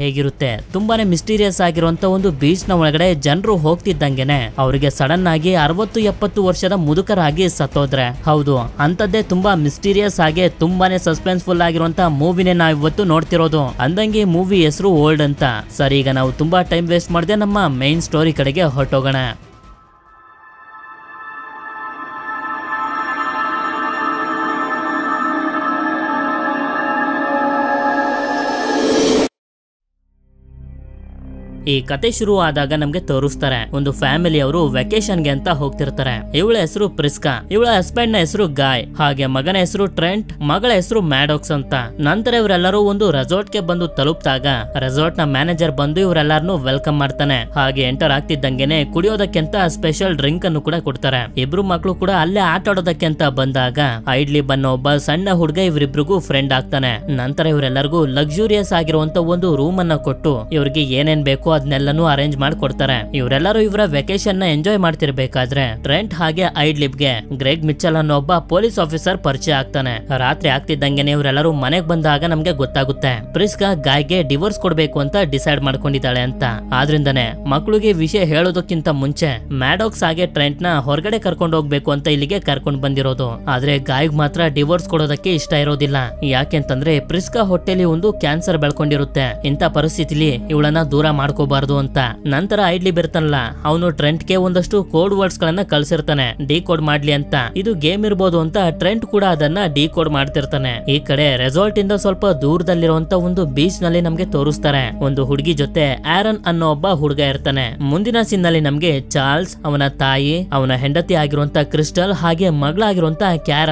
ಹೇಗಿರುತ್ತೆ ತುಂಬಾನೇ ಮಿಸ್ಟೀರಿಯಸ್ ಆಗಿರುವಂತ ಒಂದು ಬೀಚ್ ನ ಒಳಗಡೆ ಜನರು ಹೋಗ್ತಿದ್ದಂಗೆನೆ ಅವರಿಗೆ ಸಡನ್ ಆಗಿ ಅರವತ್ತು ಎಪ್ಪತ್ತು ವರ್ಷದ ಮುದುಕರಾಗಿ ಸತ್ತೋದ್ರೆ ಹೌದು ಅಂತದ್ದೇ ತುಂಬಾ ಮಿಸ್ಟೀರಿಯಸ್ ಆಗಿ ತುಂಬಾನೇ ಸಸ್ಪೆನ್ಸ್ ಫುಲ್ ಆಗಿರುವಂತ ಮೂವಿನೇ ನಾವು ಇವತ್ತು ನೋಡ್ತಿರೋದು ಅಂದಂಗೆ ಮೂವಿ ಹೆಸರು ಓಲ್ಡ್ ಅಂತ ಸರಿ ಈಗ ನಾವು ತುಂಬಾ ಟೈಮ್ ವೇಸ್ಟ್ ಮಾಡದೆ ನಮ್ಮ ಮೈನ್ ಸ್ಟೋರಿ ಕಡೆಗೆ ಹೊರಟೋಗೋಣ ಈ ಕತೆ ಶುರು ಆದಾಗ ನಮ್ಗೆ ತೋರಿಸ್ತಾರೆ ಒಂದು ಫ್ಯಾಮಿಲಿ ಅವರು ವೆಕೇಶನ್ ಗೆ ಅಂತ ಹೋಗ್ತಿರ್ತಾರೆ ಇವಳ ಹೆಸರು ಪ್ರಿಸ್ಕಾ ಇವಳ ಹಸ್ಬೆಂಡ್ ನ ಹೆಸರು ಗಾಯ್ ಹಾಗೆ ಮಗನ ಹೆಸರು ಟ್ರೆಂಟ್ ಮಗಳ ಹೆಸರು ಮ್ಯಾಡೋಕ್ಸ್ ಅಂತ ನಂತರ ಇವರೆಲ್ಲರೂ ಒಂದು ರೆಸಾರ್ಟ್ ಗೆ ಬಂದು ತಲುಪ್ತಾಗ ರೆಸಾರ್ಟ್ ನ ಮ್ಯಾನೇಜರ್ ಬಂದು ಇವರೆಲ್ಲಾರನು ವೆಲ್ಕಮ್ ಮಾಡ್ತಾನೆ ಹಾಗೆ ಎಂಟರ್ ಆಗ್ತಿದ್ದಂಗೆನೆ ಅಂತ ಸ್ಪೆಷಲ್ ಡ್ರಿಂಕ್ ಅನ್ನು ಕೂಡ ಕೊಡ್ತಾರೆ ಇಬ್ರು ಮಕ್ಕಳು ಕೂಡ ಅಲ್ಲೇ ಆಟ ಅಂತ ಬಂದಾಗ ಐಡ್ಲಿ ಬನ್ನ ಒಬ್ಬ ಸಣ್ಣ ಹುಡುಗ ಇವರಿಬ್ರಿಗೂ ಫ್ರೆಂಡ್ ಆಗ್ತಾನೆ ನಂತರ ಇವರೆಲ್ಲರಿಗೂ ಲಕ್ಸುರಿಯಸ್ ಆಗಿರುವಂತ ಒಂದು ರೂಮ್ ಅನ್ನ ಕೊಟ್ಟು ಇವರಿಗೆ ಏನೇನ್ ಬೇಕೋ ಅದನ್ನೆಲ್ಲನೂ ಅರೇಂಜ್ ಮಾಡಿ ಕೊಡ್ತಾರೆ ಇವರೆಲ್ಲರೂ ಇವರ ವೆಕೇಶನ್ ನ ಎಂಜಾಯ್ ಮಾಡ್ತಿರ್ಬೇಕಾದ್ರೆ ಟ್ರೆಂಟ್ ಹಾಗೆ ಲಿಫ್ ಗೆ ಗ್ರೇಟ್ ಮಿಚ್ಚಲ್ ಅನ್ನೋ ಒಬ್ಬ ಪೊಲೀಸ್ ಆಫೀಸರ್ ಪರಿಚಯ ಆಗ್ತಾನೆ ರಾತ್ರಿ ಆಗ್ತಿದ್ದಂಗೆನೆ ಇವರೆಲ್ಲರೂ ಮನೆಗ್ ಬಂದಾಗ ನಮ್ಗೆ ಗೊತ್ತಾಗುತ್ತೆ ಪ್ರಿಸ್ಕಾ ಗಾಯ್ಗೆ ಡಿವೋರ್ಸ್ ಕೊಡ್ಬೇಕು ಅಂತ ಡಿಸೈಡ್ ಮಾಡ್ಕೊಂಡಿದ್ದಾಳೆ ಅಂತ ಆದ್ರಿಂದನೇ ಮಕ್ಕಳಿಗೆ ವಿಷಯ ಹೇಳೋದಕ್ಕಿಂತ ಮುಂಚೆ ಮ್ಯಾಡೋಕ್ಸ್ ಹಾಗೆ ಟ್ರೆಂಟ್ ನ ಹೊರಗಡೆ ಕರ್ಕೊಂಡು ಹೋಗ್ಬೇಕು ಅಂತ ಇಲ್ಲಿಗೆ ಕರ್ಕೊಂಡು ಬಂದಿರೋದು ಆದ್ರೆ ಗಾಯ್ಗ್ ಮಾತ್ರ ಡಿವೋರ್ಸ್ ಕೊಡೋದಕ್ಕೆ ಇಷ್ಟ ಇರೋದಿಲ್ಲ ಯಾಕೆಂತಂದ್ರೆ ಪ್ರಿಸ್ಕಾ ಹೊಟ್ಟೆಲಿ ಒಂದು ಕ್ಯಾನ್ಸರ್ ಬೆಳ್ಕೊಂಡಿರುತ್ತೆ ಇಂತ ಪರಿಸ್ಥಿತಿಲಿ ಇವಳನ್ನ ದೂರ ಮಾಡ್ಕೋ ಮಾಡ್ಕೋಬಾರ್ದು ಅಂತ ನಂತರ ಐಡ್ಲಿ ಬಿರ್ತಾನಲ್ಲ ಅವನು ಟ್ರೆಂಟ್ ಗೆ ಒಂದಷ್ಟು ಕೋಡ್ ವರ್ಡ್ಸ್ ಗಳನ್ನ ಕಳ್ಸಿರ್ತಾನೆ ಡಿಕೋಡ್ ಮಾಡ್ಲಿ ಅಂತ ಇದು ಗೇಮ್ ಇರ್ಬೋದು ಅಂತ ಟ್ರೆಂಟ್ ಕೂಡ ಅದನ್ನ ಡಿಕೋಡ್ ಮಾಡ್ತಿರ್ತಾನೆ ಈ ಕಡೆ ರೆಸಾರ್ಟ್ ಇಂದ ಸ್ವಲ್ಪ ದೂರದಲ್ಲಿರುವಂತ ಒಂದು ಬೀಚ್ ನಲ್ಲಿ ನಮ್ಗೆ ತೋರಿಸ್ತಾರೆ ಒಂದು ಹುಡುಗಿ ಜೊತೆ ಆರನ್ ಅನ್ನೋ ಒಬ್ಬ ಹುಡುಗ ಇರ್ತಾನೆ ಮುಂದಿನ ಸೀನ್ ನಲ್ಲಿ ನಮ್ಗೆ ಚಾರ್ಲ್ಸ್ ಅವನ ತಾಯಿ ಅವನ ಹೆಂಡತಿ ಆಗಿರುವಂತ ಕ್ರಿಸ್ಟಲ್ ಹಾಗೆ ಮಗಳಾಗಿರುವಂತ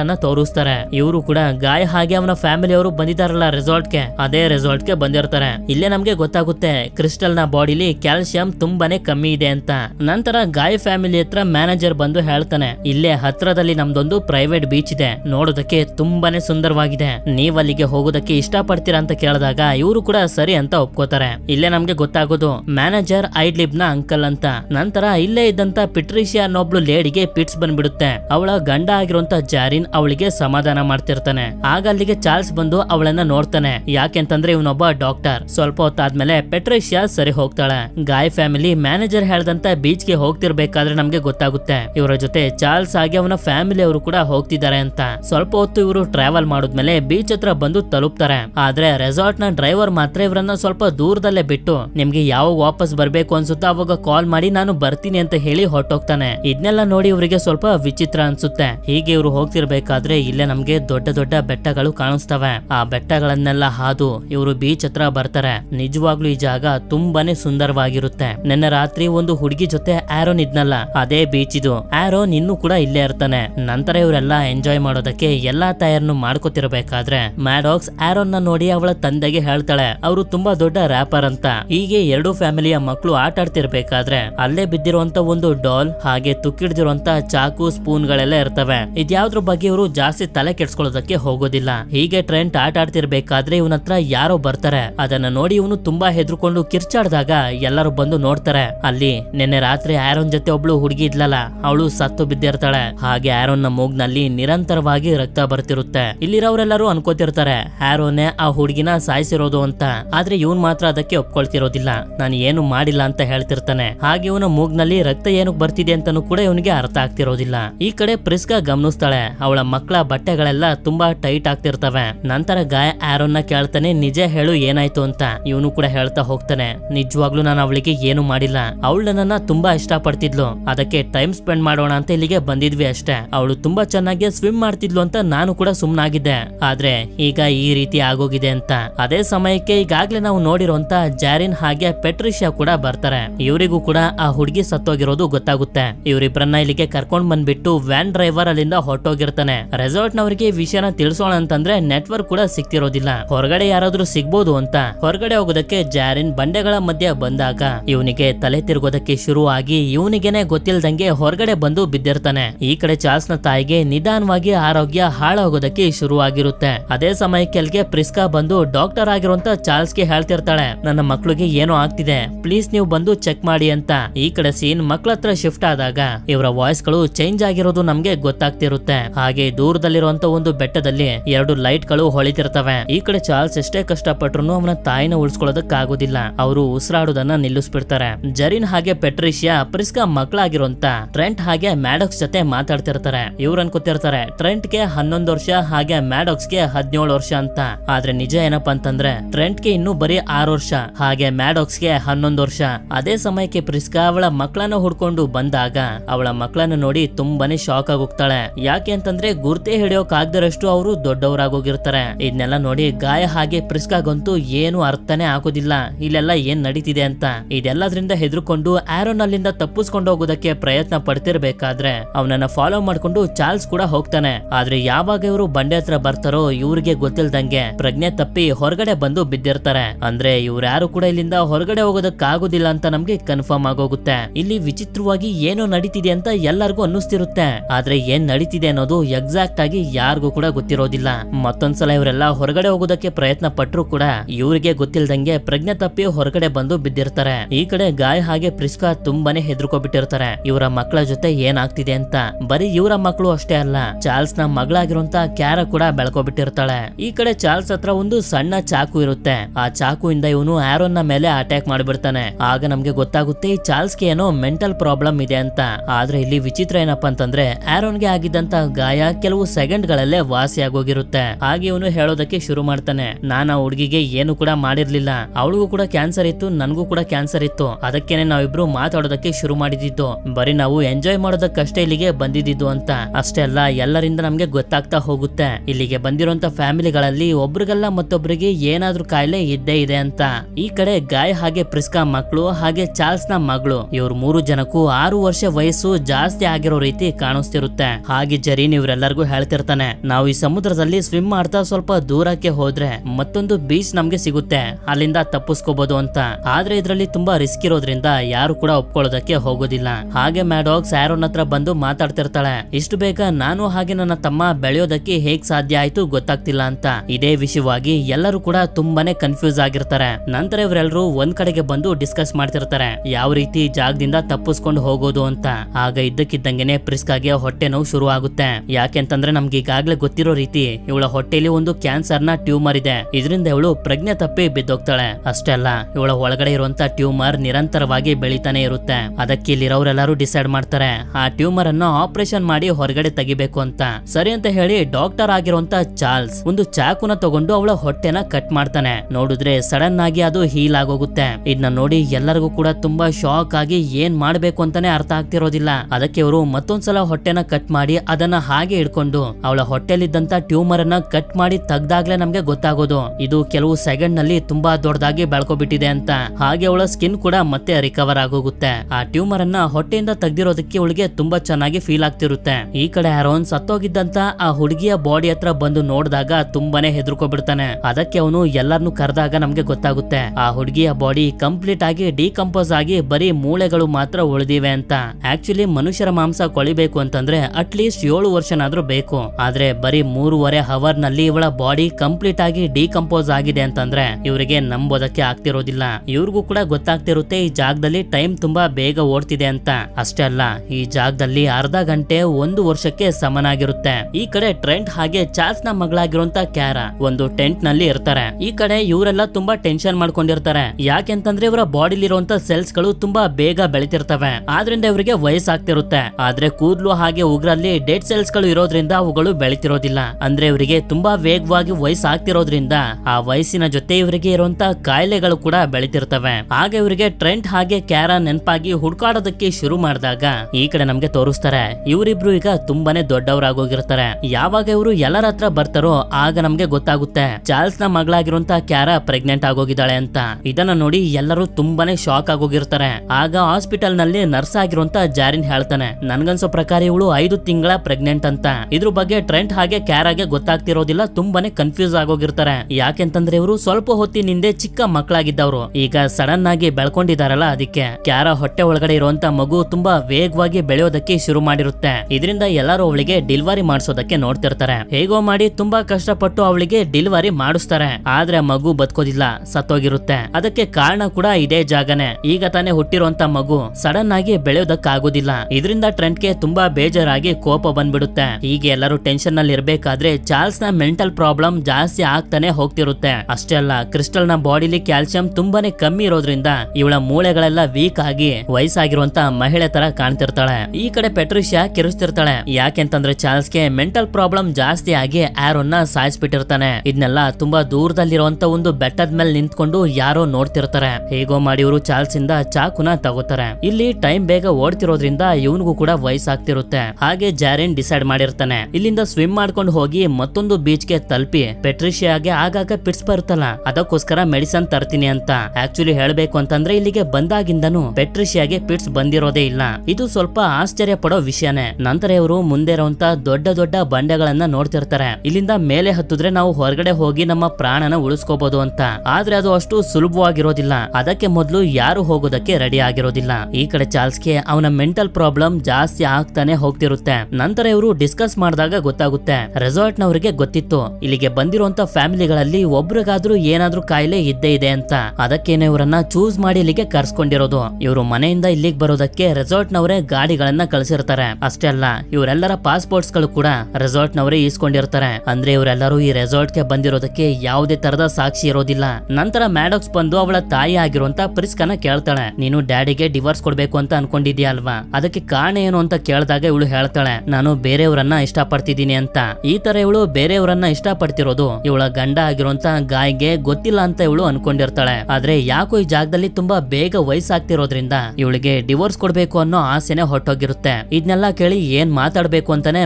ಅನ್ನ ತೋರಿಸ್ತಾರೆ ಇವರು ಕೂಡ ಗಾಯ ಹಾಗೆ ಅವನ ಫ್ಯಾಮಿಲಿ ಅವರು ಬಂದಿದಾರಲ್ಲ ರೆಸಾರ್ಟ್ ಗೆ ಅದೇ ರೆಸಾರ್ಟ್ ಗೆ ಬಂದಿರ್ತಾರೆ ಇಲ್ಲೇ ನಮ್ಗೆ ಗೊತ್ತಾಗುತ್ತೆ ಕ್ರಿಸ್ಟಲ್ ನ ಬಾಡಿಲಿ ಕ್ಯಾಲ್ಸಿಯಂ ತುಂಬಾನೇ ಕಮ್ಮಿ ಇದೆ ಅಂತ ನಂತರ ಗಾಯ್ ಫ್ಯಾಮಿಲಿ ಹತ್ರ ಮ್ಯಾನೇಜರ್ ಬಂದು ಹೇಳ್ತಾನೆ ಇಲ್ಲೇ ಹತ್ರದಲ್ಲಿ ನಮ್ದೊಂದು ಪ್ರೈವೇಟ್ ಬೀಚ್ ಇದೆ ನೋಡೋದಕ್ಕೆ ತುಂಬಾನೇ ಸುಂದರವಾಗಿದೆ ನೀವ್ ಅಲ್ಲಿಗೆ ಹೋಗೋದಕ್ಕೆ ಇಷ್ಟ ಪಡ್ತೀರಾ ಅಂತ ಕೇಳಿದಾಗ ಇವರು ಕೂಡ ಸರಿ ಅಂತ ಒಪ್ಕೋತಾರೆ ಇಲ್ಲೇ ನಮ್ಗೆ ಗೊತ್ತಾಗೋದು ಮ್ಯಾನೇಜರ್ ಐಡ್ಲಿಬ್ ನ ಅಂಕಲ್ ಅಂತ ನಂತರ ಇಲ್ಲೇ ಇದ್ದಂತ ಪಿಟ್ರಿಷಿಯಾ ಅನ್ನೊಬ್ಳು ಲೇಡಿಗೆ ಪಿಟ್ಸ್ ಬಂದ್ಬಿಡುತ್ತೆ ಅವಳ ಗಂಡ ಆಗಿರುವಂತ ಜಾರಿನ್ ಅವಳಿಗೆ ಸಮಾಧಾನ ಮಾಡ್ತಿರ್ತಾನೆ ಆಗ ಅಲ್ಲಿಗೆ ಚಾರ್ಲ್ಸ್ ಬಂದು ಅವಳನ್ನ ನೋಡ್ತಾನೆ ಯಾಕೆಂತಂದ್ರೆ ಇವನೊಬ್ಬ ಡಾಕ್ಟರ್ ಸ್ವಲ್ಪ ಹೊತ್ತಾದ್ಮೇಲೆ ಪೆಟ್ರಿಷಿಯಾ ಸರಿ ಹೋಗ್ತಾಳೆ ಗಾಯ್ ಫ್ಯಾಮಿಲಿ ಮ್ಯಾನೇಜರ್ ಹೇಳದಂತ ಬೀಚ್ ಗೆ ಹೋಗ್ತಿರ್ಬೇಕಾದ್ರೆ ನಮ್ಗೆ ಗೊತ್ತಾಗುತ್ತೆ ಇವರ ಜೊತೆ ಚಾರ್ಲ್ಸ್ ಹಾಗೆ ಅವನ ಫ್ಯಾಮಿಲಿ ಅವರು ಕೂಡ ಹೋಗ್ತಿದ್ದಾರೆ ಅಂತ ಸ್ವಲ್ಪ ಹೊತ್ತು ಇವರು ಟ್ರಾವೆಲ್ ಮಾಡಿದ್ಮೇಲೆ ಬೀಚ್ ಹತ್ರ ಬಂದು ತಲುಪ್ತಾರೆ ಆದ್ರೆ ರೆಸಾರ್ಟ್ ನ ಡ್ರೈವರ್ ಮಾತ್ರ ಇವರನ್ನ ಸ್ವಲ್ಪ ದೂರದಲ್ಲೇ ಬಿಟ್ಟು ನಿಮ್ಗೆ ಯಾವಾಗ ವಾಪಸ್ ಬರ್ಬೇಕು ಅನ್ಸುತ್ತಾ ಅವಾಗ ಕಾಲ್ ಮಾಡಿ ನಾನು ಬರ್ತೀನಿ ಅಂತ ಹೇಳಿ ಹೊಟ್ಟೋಗ್ತಾನೆ ಇದನ್ನೆಲ್ಲ ನೋಡಿ ಇವರಿಗೆ ಸ್ವಲ್ಪ ವಿಚಿತ್ರ ಅನ್ಸುತ್ತೆ ಹೀಗೆ ಇವರು ಹೋಗ್ತಿರ್ಬೇಕಾದ್ರೆ ಇಲ್ಲೇ ನಮ್ಗೆ ದೊಡ್ಡ ದೊಡ್ಡ ಬೆಟ್ಟಗಳು ಕಾಣಿಸ್ತವೆ ಆ ಬೆಟ್ಟಗಳನ್ನೆಲ್ಲ ಹಾದು ಇವರು ಬೀಚ್ ಹತ್ರ ಬರ್ತಾರೆ ನಿಜವಾಗ್ಲೂ ಈ ಜಾಗ ತುಂಬಾನೇ ಸುಂದರವಾಗಿರುತ್ತೆ ನಿನ್ನೆ ರಾತ್ರಿ ಒಂದು ಹುಡುಗಿ ಜೊತೆ ಆರೋನ್ ಇದ್ನಲ್ಲ ಅದೇ ಬೀಚ್ ಇದು ಆರೋನ್ ಇನ್ನು ಕೂಡ ಇಲ್ಲೇ ಇರ್ತಾನೆ ನಂತರ ಇವರೆಲ್ಲ ಎಂಜಾಯ್ ಮಾಡೋದಕ್ಕೆ ಎಲ್ಲಾ ತಯಾರನ್ನು ಮಾಡ್ಕೊತಿರ್ಬೇಕಾದ್ರೆ ಮ್ಯಾಡಾಕ್ಸ್ ಆರೋನ್ ನ ನೋಡಿ ಅವಳ ತಂದೆಗೆ ಹೇಳ್ತಾಳೆ ಅವರು ತುಂಬಾ ದೊಡ್ಡ ರ್ಯಾಪರ್ ಅಂತ ಹೀಗೆ ಎರಡು ಫ್ಯಾಮಿಲಿಯ ಮಕ್ಕಳು ಆಟ ಆಡ್ತಿರ್ಬೇಕಾದ್ರೆ ಅಲ್ಲೇ ಬಿದ್ದಿರುವಂತ ಒಂದು ಡಾಲ್ ಹಾಗೆ ತುಕ್ಕಿಡ್ದಿರುವಂತ ಚಾಕು ಸ್ಪೂನ್ ಗಳೆಲ್ಲ ಇರ್ತವೆ ಇದ್ಯಾವ್ದ್ರ ಬಗ್ಗೆ ಇವರು ಜಾಸ್ತಿ ತಲೆ ಕೆಡ್ಸ್ಕೊಳ್ಳೋದಕ್ಕೆ ಹೋಗೋದಿಲ್ಲ ಹೀಗೆ ಟ್ರೆಂಟ್ ಆಟ ಆಡ್ತಿರ್ಬೇಕಾದ್ರೆ ಇವನತ್ರ ಯಾರೋ ಬರ್ತಾರೆ ಅದನ್ನ ನೋಡಿ ಇವನು ತುಂಬಾ ಹೆದರ್ಕೊಂಡು ಕಿರ್ಚಾಡ್ದಾಗ ಇದ್ದಾಗ ಎಲ್ಲರೂ ಬಂದು ನೋಡ್ತಾರೆ ಅಲ್ಲಿ ನಿನ್ನೆ ರಾತ್ರಿ ಆರೋನ್ ಜೊತೆ ಒಬ್ಳು ಹುಡುಗಿ ಇದ್ಲಲ್ಲ ಅವಳು ಸತ್ತು ಬಿದ್ದಿರ್ತಾಳೆ ಹಾಗೆ ಆರೋನ್ ನ ಮೂಗ್ನಲ್ಲಿ ನಿರಂತರವಾಗಿ ರಕ್ತ ಬರ್ತಿರುತ್ತೆ ಇಲ್ಲಿರೋರೆಲ್ಲರೂ ಅನ್ಕೋತಿರ್ತಾರೆ ಆರೋನೆ ಆ ಹುಡುಗಿನ ಸಾಯಿಸಿರೋದು ಅಂತ ಆದ್ರೆ ಇವನ್ ಮಾತ್ರ ಅದಕ್ಕೆ ಒಪ್ಕೊಳ್ತಿರೋದಿಲ್ಲ ನಾನು ಏನು ಮಾಡಿಲ್ಲ ಅಂತ ಹೇಳ್ತಿರ್ತಾನೆ ಹಾಗೆ ಇವನ ಮೂಗ್ನಲ್ಲಿ ರಕ್ತ ಏನಕ್ಕೆ ಬರ್ತಿದೆ ಅಂತಾನು ಕೂಡ ಇವನಿಗೆ ಅರ್ಥ ಆಗ್ತಿರೋದಿಲ್ಲ ಈ ಕಡೆ ಪ್ರಿಸ್ಕಾ ಗಮನಿಸ್ತಾಳೆ ಅವಳ ಮಕ್ಕಳ ಬಟ್ಟೆಗಳೆಲ್ಲ ತುಂಬಾ ಟೈಟ್ ಆಗ್ತಿರ್ತವೆ ನಂತರ ಗಾಯ ಆರೋನ್ ನ ಕೇಳ್ತಾನೆ ನಿಜ ಹೇಳು ಏನಾಯ್ತು ಅಂತ ಇವನು ಕೂಡ ಹೇಳ್ತಾ ಹೋಗ್ತಾನೆ ನಿಜ ನಿಜವಾಗ್ಲೂ ನಾನು ಅವಳಿಗೆ ಏನು ಮಾಡಿಲ್ಲ ಅವಳು ನನ್ನ ತುಂಬಾ ಇಷ್ಟ ಪಡ್ತಿದ್ಲು ಅದಕ್ಕೆ ಟೈಮ್ ಸ್ಪೆಂಡ್ ಮಾಡೋಣ ಅಂತ ಇಲ್ಲಿಗೆ ಬಂದಿದ್ವಿ ಅಷ್ಟೇ ಅವಳು ತುಂಬಾ ಚೆನ್ನಾಗಿ ಸ್ವಿಮ್ ಮಾಡ್ತಿದ್ಲು ಅಂತ ನಾನು ಕೂಡ ಸುಮ್ನಾಗಿದ್ದೆ ಆದ್ರೆ ಈಗ ಈ ರೀತಿ ಆಗೋಗಿದೆ ಅಂತ ಅದೇ ಸಮಯಕ್ಕೆ ಈಗಾಗ್ಲೇ ನಾವು ನೋಡಿರುವಂತ ಜಾರಿನ್ ಹಾಗೆ ಪೆಟ್ರಿಷಿಯಾ ಕೂಡ ಬರ್ತಾರೆ ಇವರಿಗೂ ಕೂಡ ಆ ಹುಡುಗಿ ಸತ್ತೋಗಿರೋದು ಗೊತ್ತಾಗುತ್ತೆ ಇವರಿಬ್ಬರನ್ನ ಇಲ್ಲಿಗೆ ಕರ್ಕೊಂಡ್ ಬಂದ್ಬಿಟ್ಟು ವ್ಯಾನ್ ಡ್ರೈವರ್ ಅಲ್ಲಿಂದ ಹೊಟ್ಟೋಗಿರ್ತಾನೆ ರೆಸಾರ್ಟ್ ನವರಿಗೆ ವಿಷಯನ ತಿಳಿಸೋಣ ಅಂತಂದ್ರೆ ನೆಟ್ವರ್ಕ್ ಕೂಡ ಸಿಕ್ತಿರೋದಿಲ್ಲ ಹೊರಗಡೆ ಯಾರಾದ್ರೂ ಸಿಗ್ಬೋದು ಅಂತ ಹೊರಗಡೆ ಹೋಗೋದಕ್ಕೆ ಜಾರಿನ್ ಬಂಡೆಗಳ ಮಧ್ಯ ಬಂದಾಗ ಇವನಿಗೆ ತಲೆ ತಿರುಗೋದಕ್ಕೆ ಶುರುವಾಗಿ ಇವನಿಗೆನೆ ಗೊತ್ತಿಲ್ದಂಗೆ ಹೊರಗಡೆ ಬಂದು ಬಿದ್ದಿರ್ತಾನೆ ಈ ಕಡೆ ಚಾರ್ಲ್ಸ್ ನ ತಾಯಿಗೆ ನಿಧಾನವಾಗಿ ಆರೋಗ್ಯ ಹಾಳಾಗೋದಕ್ಕೆ ಶುರು ಆಗಿರುತ್ತೆ ಅದೇ ಸಮಯಕ್ಕೆ ಅಲ್ಲಿಗೆ ಪ್ರಿಸ್ಕಾ ಬಂದು ಡಾಕ್ಟರ್ ಆಗಿರುವಂತ ಚಾರ್ಲ್ಸ್ ಗೆ ಹೇಳ್ತಿರ್ತಾಳೆ ನನ್ನ ಮಕ್ಳಿಗೆ ಏನೋ ಆಗ್ತಿದೆ ಪ್ಲೀಸ್ ನೀವು ಬಂದು ಚೆಕ್ ಮಾಡಿ ಅಂತ ಈ ಕಡೆ ಸೀನ್ ಮಕ್ಳ ಹತ್ರ ಶಿಫ್ಟ್ ಆದಾಗ ಇವರ ವಾಯ್ಸ್ ಗಳು ಚೇಂಜ್ ಆಗಿರೋದು ನಮ್ಗೆ ಗೊತ್ತಾಗ್ತಿರುತ್ತೆ ಹಾಗೆ ದೂರದಲ್ಲಿರುವಂತ ಒಂದು ಬೆಟ್ಟದಲ್ಲಿ ಎರಡು ಲೈಟ್ ಗಳು ಹೊಳಿತಿರ್ತವೆ ಈ ಕಡೆ ಚಾರ್ಲ್ಸ್ ಎಷ್ಟೇ ಕಷ್ಟಪಟ್ಟರು ಅವನ ತಾಯಿನ ಉಳಿಸ್ಕೊಳ್ಳೋದಕ್ಕಾಗೋದಿಲ್ಲ ಅವರು ಉಸಿರಾಡೋದನ್ನ ನಿಲ್ಲಿಸ್ಬಿಡ್ತಾರೆ ಜರಿನ್ ಹಾಗೆ ಪೆಟ್ರಿಷಿಯಾ ಪ್ರಿಸ್ಕಾ ಮಕ್ಕಳಾಗಿರುವಂತ ಟ್ರೆಂಟ್ ಹಾಗೆ ಮ್ಯಾಡಕ್ಸ್ ಜೊತೆ ಮಾತಾಡ್ತಿರ್ತಾರೆ ಇವ್ರು ಅನ್ಕೋತಿರ್ತಾರೆ ಟ್ರೆಂಟ್ ಗೆ ಹನ್ನೊಂದು ವರ್ಷ ಹಾಗೆ ಮ್ಯಾಡಕ್ಸ್ ಗೆ ಹದಿನೇಳು ವರ್ಷ ಅಂತ ಆದ್ರೆ ನಿಜ ಏನಪ್ಪಾ ಅಂತಂದ್ರೆ ಟ್ರೆಂಟ್ ಗೆ ಇನ್ನು ಬರೀ ಆರು ವರ್ಷ ಹಾಗೆ ಮ್ಯಾಡಾಕ್ಸ್ ಗೆ ಹನ್ನೊಂದು ವರ್ಷ ಅದೇ ಸಮಯಕ್ಕೆ ಪ್ರಿಸ್ಕಾ ಅವಳ ಮಕ್ಕಳನ್ನ ಹುಡ್ಕೊಂಡು ಬಂದಾಗ ಅವಳ ಮಕ್ಕಳನ್ನ ನೋಡಿ ತುಂಬಾನೇ ಶಾಕ್ ಆಗೋಗ್ತಾಳೆ ಯಾಕೆ ಅಂತಂದ್ರೆ ಗುರ್ತೆ ಹಿಡಿಯೋಕ್ ಆಗದರಷ್ಟು ಅವರು ದೊಡ್ಡವರಾಗೋಗಿರ್ತಾರೆ ಇದನ್ನೆಲ್ಲ ನೋಡಿ ಗಾಯ ಹಾಗೆ ಪ್ರಿಸ್ಕಾಗಂತೂ ಏನು ಅರ್ಥನೇ ಆಗೋದಿಲ್ಲ ಇಲ್ಲೆಲ್ಲ ಏನ್ ನಡೀತಾ ನಡೀತಿದೆ ಅಂತ ಇದೆಲ್ಲದ್ರಿಂದ ಹೆದರ್ಕೊಂಡು ಆರೋನ್ ಅಲ್ಲಿಂದ ತಪ್ಪಿಸ್ಕೊಂಡು ಹೋಗೋದಕ್ಕೆ ಪ್ರಯತ್ನ ಪಡ್ತಿರ್ಬೇಕಾದ್ರೆ ಅವನನ್ನ ಫಾಲೋ ಮಾಡ್ಕೊಂಡು ಚಾರ್ಲ್ಸ್ ಕೂಡ ಹೋಗ್ತಾನೆ ಆದ್ರೆ ಯಾವಾಗ ಇವರು ಬಂಡೆ ಹತ್ರ ಬರ್ತಾರೋ ಇವ್ರಿಗೆ ಗೊತ್ತಿಲ್ದಂಗೆ ಪ್ರಜ್ಞೆ ತಪ್ಪಿ ಹೊರಗಡೆ ಬಂದು ಬಿದ್ದಿರ್ತಾರೆ ಅಂದ್ರೆ ಇವ್ರ ಯಾರು ಕೂಡ ಇಲ್ಲಿಂದ ಹೊರಗಡೆ ಹೋಗೋದಕ್ಕಾಗೋದಿಲ್ಲ ಅಂತ ನಮ್ಗೆ ಕನ್ಫರ್ಮ್ ಆಗೋಗುತ್ತೆ ಇಲ್ಲಿ ವಿಚಿತ್ರವಾಗಿ ಏನೋ ನಡೀತಿದೆ ಅಂತ ಎಲ್ಲರಿಗೂ ಅನ್ನಿಸ್ತಿರುತ್ತೆ ಆದ್ರೆ ಏನ್ ನಡೀತಿದೆ ಅನ್ನೋದು ಎಕ್ಸಾಕ್ಟ್ ಆಗಿ ಯಾರಿಗೂ ಕೂಡ ಗೊತ್ತಿರೋದಿಲ್ಲ ಮತ್ತೊಂದ್ಸಲ ಇವರೆಲ್ಲ ಹೊರಗಡೆ ಹೋಗೋದಕ್ಕೆ ಪ್ರಯತ್ನ ಪಟ್ಟರು ಕೂಡ ಇವರಿಗೆ ಗೊತ್ತಿಲ್ದಂಗೆ ಪ್ರಜ್ಞೆ ತಪ್ಪಿ ಹೊರಗಡೆ ಬಂದು ಹೊಡೆದು ಬಿದ್ದಿರ್ತಾರೆ ಈ ಕಡೆ ಗಾಯ ಹಾಗೆ ಪ್ರಿಸ್ಕಾ ತುಂಬಾನೇ ಹೆದರ್ಕೊಬಿಟ್ಟಿರ್ತಾರೆ ಇವರ ಮಕ್ಕಳ ಜೊತೆ ಏನಾಗ್ತಿದೆ ಅಂತ ಬರೀ ಇವರ ಮಕ್ಕಳು ಅಷ್ಟೇ ಅಲ್ಲ ಚಾರ್ಲ್ಸ್ ನ ಮಗಳಾಗಿರುವಂತ ಕ್ಯಾರ ಕೂಡ ಬೆಳ್ಕೊಬಿಟ್ಟಿರ್ತಾಳೆ ಈ ಕಡೆ ಚಾರ್ಲ್ಸ್ ಹತ್ರ ಒಂದು ಸಣ್ಣ ಚಾಕು ಇರುತ್ತೆ ಆ ಚಾಕು ಇಂದ ಇವನು ಆರೋನ್ ನ ಮೇಲೆ ಅಟ್ಯಾಕ್ ಮಾಡ್ಬಿಡ್ತಾನೆ ಆಗ ನಮ್ಗೆ ಗೊತ್ತಾಗುತ್ತೆ ಈ ಚಾರ್ಲ್ಸ್ ಗೆ ಏನೋ ಮೆಂಟಲ್ ಪ್ರಾಬ್ಲಮ್ ಇದೆ ಅಂತ ಆದ್ರೆ ಇಲ್ಲಿ ವಿಚಿತ್ರ ಏನಪ್ಪಾ ಅಂತಂದ್ರೆ ಆರೋನ್ ಗೆ ಆಗಿದ್ದಂತ ಗಾಯ ಕೆಲವು ಸೆಕೆಂಡ್ ಗಳಲ್ಲೇ ವಾಸಿಯಾಗೋಗಿರುತ್ತೆ ಹಾಗೆ ಇವನು ಹೇಳೋದಕ್ಕೆ ಶುರು ಮಾಡ್ತಾನೆ ನಾನು ಆ ಹುಡುಗಿಗೆ ಏನು ಕೂಡ ಮಾಡಿರ್ಲಿಲ್ಲ ಅವಳಿಗೂ ಕೂಡ ಕ್ಯಾನ್ಸರ್ ಇತ್ತು ನನಗೂ ಕೂಡ ಕ್ಯಾನ್ಸರ್ ಇತ್ತು ಅದಕ್ಕೇನೆ ನಾವಿಬ್ರು ಮಾತಾಡೋದಕ್ಕೆ ಶುರು ಮಾಡಿದ್ದು ಬರೀ ನಾವು ಎಂಜಾಯ್ ಮಾಡೋದಕ್ಕಷ್ಟೇ ಇಲ್ಲಿಗೆ ಬಂದಿದ್ದು ಅಂತ ಅಷ್ಟೇ ಅಲ್ಲ ಎಲ್ಲರಿಂದ ನಮ್ಗೆ ಗೊತ್ತಾಗ್ತಾ ಹೋಗುತ್ತೆ ಇಲ್ಲಿಗೆ ಬಂದಿರುವಂತ ಫ್ಯಾಮಿಲಿಗಳಲ್ಲಿ ಒಬ್ರಿಗೆಲ್ಲ ಮತ್ತೊಬ್ಬರಿಗೆ ಏನಾದ್ರೂ ಕಾಯಿಲೆ ಇದ್ದೇ ಇದೆ ಅಂತ ಈ ಕಡೆ ಗಾಯ ಹಾಗೆ ಪ್ರಿಸ್ಕಾ ಮಕ್ಕಳು ಹಾಗೆ ಚಾರ್ಲ್ಸ್ ನ ಮಗಳು ಇವ್ರ ಮೂರು ಜನಕ್ಕೂ ಆರು ವರ್ಷ ವಯಸ್ಸು ಜಾಸ್ತಿ ಆಗಿರೋ ರೀತಿ ಕಾಣಿಸ್ತಿರುತ್ತೆ ಹಾಗೆ ಜರೀನ್ ಇವರೆಲ್ಲರಿಗೂ ಹೇಳ್ತಿರ್ತಾನೆ ನಾವು ಈ ಸಮುದ್ರದಲ್ಲಿ ಸ್ವಿಮ್ ಮಾಡ್ತಾ ಸ್ವಲ್ಪ ದೂರಕ್ಕೆ ಹೋದ್ರೆ ಮತ್ತೊಂದು ಬೀಚ್ ನಮ್ಗೆ ಸಿಗುತ್ತೆ ಅಲ್ಲಿಂದ ತಪ್ಪಿಸ್ಕೋಬಹುದು ಅಂತ ಆದ್ರೆ ಇದರಲ್ಲಿ ತುಂಬಾ ರಿಸ್ಕ್ ಇರೋದ್ರಿಂದ ಯಾರು ಕೂಡ ಒಪ್ಕೊಳ್ಳೋದಕ್ಕೆ ಹೋಗೋದಿಲ್ಲ ಹಾಗೆ ಮ್ಯಾಡಾಗ್ ಸ್ಯಾರೋನ್ ಹತ್ರ ಬಂದು ಮಾತಾಡ್ತಿರ್ತಾಳೆ ಇಷ್ಟು ಬೇಗ ನಾನು ಹಾಗೆ ನನ್ನ ತಮ್ಮ ಬೆಳೆಯೋದಕ್ಕೆ ಹೇಗ್ ಸಾಧ್ಯ ಆಯ್ತು ಗೊತ್ತಾಗ್ತಿಲ್ಲ ಅಂತ ಇದೇ ವಿಷಯವಾಗಿ ಎಲ್ಲರೂ ಕೂಡ ತುಂಬಾನೇ ಕನ್ಫ್ಯೂಸ್ ಆಗಿರ್ತಾರೆ ನಂತರ ಇವರೆಲ್ಲರೂ ಒಂದ್ ಕಡೆಗೆ ಬಂದು ಡಿಸ್ಕಸ್ ಮಾಡ್ತಿರ್ತಾರೆ ಯಾವ ರೀತಿ ಜಾಗದಿಂದ ತಪ್ಪಿಸ್ಕೊಂಡು ಹೋಗೋದು ಅಂತ ಆಗ ಇದ್ದಕ್ಕಿದ್ದಂಗೆನೆ ಆಗಿ ಹೊಟ್ಟೆ ನೋವು ಶುರು ಆಗುತ್ತೆ ಯಾಕೆಂತಂದ್ರೆ ನಮ್ಗೆ ಈಗಾಗಲೇ ಗೊತ್ತಿರೋ ರೀತಿ ಇವಳ ಹೊಟ್ಟೆಲಿ ಒಂದು ಕ್ಯಾನ್ಸರ್ ನ ಟ್ಯೂಮರ್ ಇದೆ ಇದರಿಂದ ಇವಳು ಪ್ರಜ್ಞೆ ತಪ್ಪಿ ಬಿದ್ದೋಗ್ತಾಳೆ ಅಷ್ಟೇ ಅಲ್ಲ ಇವಳ ಒಳಗಡೆ ಇರುವಂತ ಟ್ಯೂಮರ್ ನಿರಂತರವಾಗಿ ಬೆಳಿತಾನೆ ಇರುತ್ತೆ ಅದಕ್ಕೆ ಇಲ್ಲಿರೋರೆಲ್ಲರೂ ಡಿಸೈಡ್ ಮಾಡ್ತಾರೆ ಆ ಟ್ಯೂಮರ್ ಅನ್ನು ಆಪರೇಷನ್ ಮಾಡಿ ಹೊರಗಡೆ ತೆಗಿಬೇಕು ಅಂತ ಸರಿ ಅಂತ ಹೇಳಿ ಡಾಕ್ಟರ್ ಆಗಿರುವಂತ ಚಾರ್ಲ್ಸ್ ಒಂದು ಚಾಕುನ ತಗೊಂಡು ಅವಳ ಹೊಟ್ಟೆನ ಕಟ್ ಮಾಡ್ತಾನೆ ನೋಡಿದ್ರೆ ಸಡನ್ ಆಗಿ ಅದು ಹೀಲ್ ಆಗೋಗುತ್ತೆ ಇದನ್ನ ನೋಡಿ ಎಲ್ಲರಿಗೂ ಕೂಡ ತುಂಬಾ ಶಾಕ್ ಆಗಿ ಏನ್ ಮಾಡ್ಬೇಕು ಅಂತಾನೆ ಅರ್ಥ ಆಗ್ತಿರೋದಿಲ್ಲ ಅದಕ್ಕೆ ಅವರು ಮತ್ತೊಂದ್ಸಲ ಹೊಟ್ಟೆನ ಕಟ್ ಮಾಡಿ ಅದನ್ನ ಹಾಗೆ ಇಡ್ಕೊಂಡು ಅವಳ ಹೊಟ್ಟೆಲಿದ್ದಂತ ಟ್ಯೂಮರ್ ಅನ್ನ ಕಟ್ ಮಾಡಿ ತೆಗ್ದಾಗ್ಲೇ ನಮ್ಗೆ ಗೊತ್ತಾಗೋದು ಇದು ಕೆಲವು ಸೆಕೆಂಡ್ ನಲ್ಲಿ ತುಂಬಾ ದೊಡ್ಡದಾಗಿ ಬೆಳ್ಕೊಬಿಟ್ಟಿದೆ ಅಂತ ಹಾಗೆ ಅವಳ ಸ್ಕಿನ್ ಕೂಡ ಮತ್ತೆ ರಿಕವರ್ ಆಗೋಗುತ್ತೆ ಆ ಟ್ಯೂಮರ್ ಅನ್ನ ಹೊಟ್ಟೆಯಿಂದ ತೆಗ್ದಿರೋದಕ್ಕೆ ಅವಳಿಗೆ ತುಂಬಾ ಚೆನ್ನಾಗಿ ಫೀಲ್ ಆಗ್ತಿರುತ್ತೆ ಈ ಕಡೆ ಅರೋನ್ ಸತ್ತೋಗಿದ್ದಂತ ಆ ಹುಡುಗಿಯ ಬಾಡಿ ಹತ್ರ ಬಂದು ನೋಡಿದಾಗ ತುಂಬಾನೇ ಹೆದರ್ಕೊಬಿಡ್ತಾನೆ ಅದಕ್ಕೆ ಅವನು ಎಲ್ಲರನ್ನು ಕರೆದಾಗ ನಮ್ಗೆ ಗೊತ್ತಾಗುತ್ತೆ ಆ ಹುಡುಗಿಯ ಬಾಡಿ ಕಂಪ್ಲೀಟ್ ಆಗಿ ಡಿಕಂಪೋಸ್ ಆಗಿ ಬರೀ ಮೂಳೆಗಳು ಮಾತ್ರ ಉಳಿದಿವೆ ಅಂತ ಆಕ್ಚುಲಿ ಮನುಷ್ಯರ ಮಾಂಸ ಕೊಳಿಬೇಕು ಅಂತಂದ್ರೆ ಅಟ್ಲೀಸ್ಟ್ ಲೀಸ್ಟ್ ಏಳು ವರ್ಷನಾದ್ರೂ ಬೇಕು ಆದ್ರೆ ಬರೀ ಮೂರುವರೆ ಹವರ್ ನಲ್ಲಿ ಇವಳ ಬಾಡಿ ಕಂಪ್ಲೀಟ್ ಆಗಿ ಡಿಕಂಪೋಸ್ ಆಗಿದೆ ಅಂತಂದ್ರೆ ಇವರಿಗೆ ನಂಬೋದಕ್ಕೆ ಆಗ್ತಿರೋದಿಲ್ಲ ಇವ್ರಿಗೂ ಕೂಡ ಗೊತ್ತಾಗ್ತಿರುತ್ತೆ ಈ ಜಾಗದಲ್ಲಿ ಟೈಮ್ ತುಂಬಾ ಬೇಗ ಓಡ್ತಿದೆ ಅಂತ ಅಷ್ಟೇ ಅಲ್ಲ ಈ ಜಾಗದಲ್ಲಿ ಅರ್ಧ ಗಂಟೆ ಒಂದು ವರ್ಷಕ್ಕೆ ಸಮನಾಗಿರುತ್ತೆ ಈ ಕಡೆ ಟ್ರೆಂಟ್ ಹಾಗೆ ಚಾರ್ಲ್ಸ್ ನ ಮಗಳಾಗಿರುವಂತ ಕ್ಯಾರ ಒಂದು ಟೆಂಟ್ ನಲ್ಲಿ ಇರ್ತಾರೆ ಈ ಕಡೆ ಇವರೆಲ್ಲ ತುಂಬಾ ಟೆನ್ಷನ್ ಮಾಡ್ಕೊಂಡಿರ್ತಾರೆ ಯಾಕೆಂತಂದ್ರೆ ಇವರ ಇರುವಂತ ಸೆಲ್ಸ್ ಗಳು ತುಂಬಾ ಬೇಗ ಬೆಳಿತಿರ್ತವೆ ಆದ್ರಿಂದ ಇವರಿಗೆ ವಯಸ್ಸಾಗ್ತಿರುತ್ತೆ ಆದ್ರೆ ಕೂದ್ಲು ಹಾಗೆ ಉಗ್ರಲ್ಲಿ ಡೆಡ್ ಸೆಲ್ಸ್ ಗಳು ಇರೋದ್ರಿಂದ ಅವುಗಳು ಬೆಳಿತಿರೋದಿಲ್ಲ ಅಂದ್ರೆ ಇವರಿಗೆ ತುಂಬಾ ವೇಗವಾಗಿ ವಯಸ್ಸಾಗ್ತಿರೋದ್ರಿಂದ ಆ ವಯಸ್ಸಿನ ಜೊತೆ ಇವರಿಗೆ ಇರುವಂತ ಕಾಯಿಲೆಗಳು ಕೂಡ ಬೆಳಿತಿರ್ತವೆ ಬಂದಿರ್ತವೆ ಆಗ ಇವರಿಗೆ ಟ್ರೆಂಟ್ ಹಾಗೆ ಕ್ಯಾರಾ ನೆನಪಾಗಿ ಹುಡ್ಕಾಡೋದಕ್ಕೆ ಶುರು ಮಾಡಿದಾಗ ಈ ಕಡೆ ನಮ್ಗೆ ತೋರಿಸ್ತಾರೆ ಇವರಿಬ್ರು ಈಗ ತುಂಬಾನೇ ದೊಡ್ಡವರಾಗೋಗಿರ್ತಾರೆ ಯಾವಾಗ ಇವರು ಎಲ್ಲರ ಹತ್ರ ಬರ್ತಾರೋ ಆಗ ನಮ್ಗೆ ಗೊತ್ತಾಗುತ್ತೆ ಚಾರ್ಲ್ಸ್ ನ ಮಗಳಾಗಿರುವಂತ ಕ್ಯಾರಾ ಪ್ರೆಗ್ನೆಂಟ್ ಆಗೋಗಿದ್ದಾಳೆ ಅಂತ ಇದನ್ನ ನೋಡಿ ಎಲ್ಲರೂ ತುಂಬಾನೇ ಶಾಕ್ ಆಗೋಗಿರ್ತಾರೆ ಆಗ ಹಾಸ್ಪಿಟಲ್ ನಲ್ಲಿ ನರ್ಸ್ ಆಗಿರುವಂತ ಜಾರಿನ್ ಹೇಳ್ತಾನೆ ನನ್ಗನ್ಸೋ ಪ್ರಕಾರ ಇವಳು ಐದು ತಿಂಗಳ ಪ್ರೆಗ್ನೆಂಟ್ ಅಂತ ಇದ್ರ ಬಗ್ಗೆ ಟ್ರೆಂಟ್ ಹಾಗೆ ಕ್ಯಾರಾಗೆ ಗೊತ್ತಾಗ್ತಿರೋದಿಲ್ಲ ತುಂಬಾನೇ ಕನ್ಫ್ಯೂಸ್ ಆಗೋಗಿರ್ತಾರೆ ಯಾಕೆಂತಂದ್ರೆ ಇವರು ಸ್ವಲ್ಪ ಹೊತ್ತಿನಿಂದೆ ಚಿಕ್ಕ ಮಕ್ಕಳಾಗಿದ್ದವರು ಈಗ ಈಗ ಸಡನ್ ಆಗಿ ಬೆಳ್ಕೊಂಡಿದಾರಲ್ಲ ಅದಕ್ಕೆ ಕ್ಯಾರ ಹೊಟ್ಟೆ ಒಳಗಡೆ ಇರುವಂತ ಮಗು ತುಂಬಾ ವೇಗವಾಗಿ ಬೆಳೆಯೋದಕ್ಕೆ ಶುರು ಮಾಡಿರುತ್ತೆ ಇದರಿಂದ ಎಲ್ಲರೂ ಅವಳಿಗೆ ಡಿಲ್ವರಿ ಮಾಡಿಸೋದಕ್ಕೆ ನೋಡ್ತಿರ್ತಾರೆ ಹೇಗೋ ಮಾಡಿ ತುಂಬಾ ಕಷ್ಟಪಟ್ಟು ಅವಳಿಗೆ ಡಿಲ್ವರಿ ಮಾಡಿಸ್ತಾರೆ ಆದ್ರೆ ಮಗು ಬದುಕೋದಿಲ್ಲ ಸತ್ತೋಗಿರುತ್ತೆ ಅದಕ್ಕೆ ಕಾರಣ ಕೂಡ ಇದೇ ಜಾಗನೇ ಈಗ ತಾನೇ ಹುಟ್ಟಿರುವಂತ ಮಗು ಸಡನ್ ಆಗಿ ಬೆಳೆಯೋದಕ್ಕಾಗೋದಿಲ್ಲ ಇದರಿಂದ ಟ್ರೆಂಟ್ ಗೆ ತುಂಬಾ ಬೇಜಾರಾಗಿ ಕೋಪ ಬಂದ್ಬಿಡುತ್ತೆ ಹೀಗೆ ಎಲ್ಲರೂ ಟೆನ್ಷನ್ ನಲ್ಲಿ ಇರ್ಬೇಕಾದ್ರೆ ಚಾರ್ಲ್ಸ್ ನ ಮೆಂಟಲ್ ಪ್ರಾಬ್ಲಮ್ ಜಾಸ್ತಿ ಆಗ್ತಾನೆ ಹೋಗ್ತಿರುತ್ತೆ ಅಷ್ಟೇ ಅಲ್ಲ ಕ್ರಿಸ್ಟಲ್ ನ ಬಾಡಿಲಿ ಕ್ಯಾಲ್ಸಿಯಂ ತುಂಬಾನೇ ಕಮ್ಮಿ ಇರೋದ್ರಿಂದ ಇವಳ ಮೂಳೆಗಳೆಲ್ಲ ವೀಕ್ ಆಗಿ ವಯಸ್ಸಾಗಿರುವಂತ ಮಹಿಳೆ ತರ ಕಾಣ್ತಿರ್ತಾಳೆ ಈ ಕಡೆ ಪೆಟ್ರಿಷಿಯಾ ಕಿರಿಸ್ತಿರ್ತಾಳೆ ಯಾಕೆಂತಂದ್ರೆ ಚಾರ್ಲ್ಸ್ ಗೆ ಮೆಂಟಲ್ ಪ್ರಾಬ್ಲಮ್ ಜಾಸ್ತಿ ಆಗಿ ಆರೋನ್ ನ ಸಾಯಿಸ್ಬಿಟ್ಟಿರ್ತಾನೆ ಇದನ್ನೆಲ್ಲ ತುಂಬಾ ದೂರದಲ್ಲಿರುವಂತ ಒಂದು ಬೆಟ್ಟದ ಮೇಲೆ ನಿಂತ್ಕೊಂಡು ಯಾರೋ ನೋಡ್ತಿರ್ತಾರೆ ಹೇಗೋ ಮಾಡಿ ಇವರು ಚಾರ್ಲ್ಸ್ ಇಂದ ಚಾಕುನ ತಗೋತಾರೆ ಇಲ್ಲಿ ಟೈಮ್ ಬೇಗ ಓಡ್ತಿರೋದ್ರಿಂದ ಇವನಿಗೂ ಕೂಡ ವಯಸ್ಸಾಗ್ತಿರುತ್ತೆ ಹಾಗೆ ಜಾರಿನ್ ಡಿಸೈಡ್ ಮಾಡಿರ್ತಾನೆ ಇಲ್ಲಿಂದ ಸ್ವಿಮ್ ಮಾಡ್ಕೊಂಡು ಹೋಗಿ ಮತ್ತೊಂದು ಬೀಚ್ ಗೆ ತಲುಪಿ ಪೆಟ್ರಿಷಿಯಾಗೆ ಆಗಾಗ ಪಿಟ್ಸ್ ಬರುತ್ತಲ್ಲ ಅದಕ್ಕೋಸ್ಕರ ಮೆಡಿಸನ್ ತರ್ತೀನಿ ಅಂತ ಆಕ್ಚುಲಿ ಹೇಳಬೇಕು ಅಂತಂದ್ರೆ ಇಲ್ಲಿಗೆ ಬಂದಾಗಿಂದನು ಪೆಟ್ರಿಷಿಯಾಗೆ ಪಿಟ್ಸ್ ಬಂದಿರೋದೇ ಇಲ್ಲ ಇದು ಸ್ವಲ್ಪ ಆಶ್ಚರ್ಯ ಪಡೋ ವಿಷಯನೇ ನಂತರ ಇವರು ಮುಂದೆ ಇರುವಂತ ದೊಡ್ಡ ದೊಡ್ಡ ಬಂಡೆಗಳನ್ನ ನೋಡ್ತಿರ್ತಾರೆ ಇಲ್ಲಿಂದ ಮೇಲೆ ಹತ್ತಿದ್ರೆ ನಾವು ಹೊರಗಡೆ ಹೋಗಿ ನಮ್ಮ ಪ್ರಾಣನ ಉಳಿಸ್ಕೋಬಹುದು ಅಂತ ಆದ್ರೆ ಅದು ಅಷ್ಟು ಸುಲಭವಾಗಿರೋದಿಲ್ಲ ಅದಕ್ಕೆ ಮೊದಲು ಯಾರು ಹೋಗೋದಕ್ಕೆ ರೆಡಿ ಆಗಿರೋದಿಲ್ಲ ಈ ಕಡೆ ಗೆ ಅವನ ಮೆಂಟಲ್ ಪ್ರಾಬ್ಲಮ್ ಜಾಸ್ತಿ ಆಗ್ತಾನೆ ಹೋಗ್ತಿರುತ್ತೆ ನಂತರ ಇವರು ಡಿಸ್ಕಸ್ ಮಾಡಿದಾಗ ಗೊತ್ತಾಗುತ್ತೆ ರೆಸಾರ್ಟ್ ನವರಿಗೆ ಗೊತ್ತಿತ್ತು ಇಲ್ಲಿಗೆ ಬಂದಿರುವಂತ ಫ್ಯಾಮಿಲಿಗಳಲ್ಲಿ ಒಬ್ರಿಗಾದ್ರೂ ಏನಾದ್ರೂ ಕಾಯಿಲೆ ಇದ್ದೇ ಇದೆ ಅಂತ ಅದಕ್ಕೆ ಇವರನ್ನ ಚೂಸ್ ಮಾಡಿ ಇಲ್ಲಿಗೆ ಕರ್ಸ್ಕೊಂಡಿರೋದು ಇವರು ಮನೆಯಿಂದ ಇಲ್ಲಿಗೆ ಬರೋದಕ್ಕೆ ರೆಸಾರ್ಟ್ ನವರೇ ಗಾಡಿಗಳನ್ನ ಕಳಿಸಿರ್ತಾರೆ ಅಷ್ಟೇ ಅಲ್ಲ ಇವರೆಲ್ಲರ ಪಾಸ್ಪೋರ್ಟ್ಸ್ ಗಳು ಕೂಡ ರೆಸಾರ್ಟ್ ನವರೇ ಈಸ್ಕೊಂಡಿರ್ತಾರೆ ಅಂದ್ರೆ ಇವರೆಲ್ಲರೂ ಈ ರೆಸಾರ್ಟ್ ಗೆ ಬಂದಿರೋದಕ್ಕೆ ಯಾವುದೇ ತರದ ಸಾಕ್ಷಿ ಇರೋದಿಲ್ಲ ನಂತರ ಮ್ಯಾಡಕ್ಸ್ ಬಂದು ಅವಳ ತಾಯಿ ಆಗಿರುವಂತ ಪ್ರಿಸ್ಕನ ಕೇಳ್ತಾಳೆ ನೀನು ಡ್ಯಾಡಿಗೆ ಡಿವೋರ್ಸ್ ಕೊಡ್ಬೇಕು ಅಂತ ಅನ್ಕೊಂಡಿದ್ಯಾ ಅಲ್ವಾ ಅದಕ್ಕೆ ಕಾರಣ ಏನು ಅಂತ ಕೇಳಿದಾಗ ಇವಳು ಹೇಳ್ತಾಳೆ ನಾನು ಬೇರೆಯವರನ್ನ ಇಷ್ಟ ಪಡ್ತಿದ್ದೀನಿ ಅಂತ ಈ ತರ ಇವಳು ಬೇರೆಯವರನ್ನ ಇಷ್ಟ ಪಡ್ತಿರೋದು ಇವಳ ಗಂಡ ಆಗಿರುವಂತ ಗಾಯಿಗೆ ಗೊತ್ತಿಲ್ಲ ಅಂತ ಇವಳು ಅನ್ಕೊಂಡಿರ್ತಾಳೆ ಆದ್ರೆ ಯಾಕೋ ಈ ಜಾಗದಲ್ಲಿ ತುಂಬಾ ಬೇಗ ವಯಸ್ಸಾಗ್ತಿರೋದ್ರಿಂದ ಇವಳಿಗೆ ಡಿವೋರ್ಸ್ ಕೊಡ್ಬೇಕು ಅನ್ನೋ ಆಸೆನೆ ಹೊಟ್ಟೋಗಿರುತ್ತೆ ಇದನ್ನೆಲ್ಲ ಕೇಳಿ ಏನ್ ಮಾತಾಡ್ಬೇಕು ಅಂತಾನೆ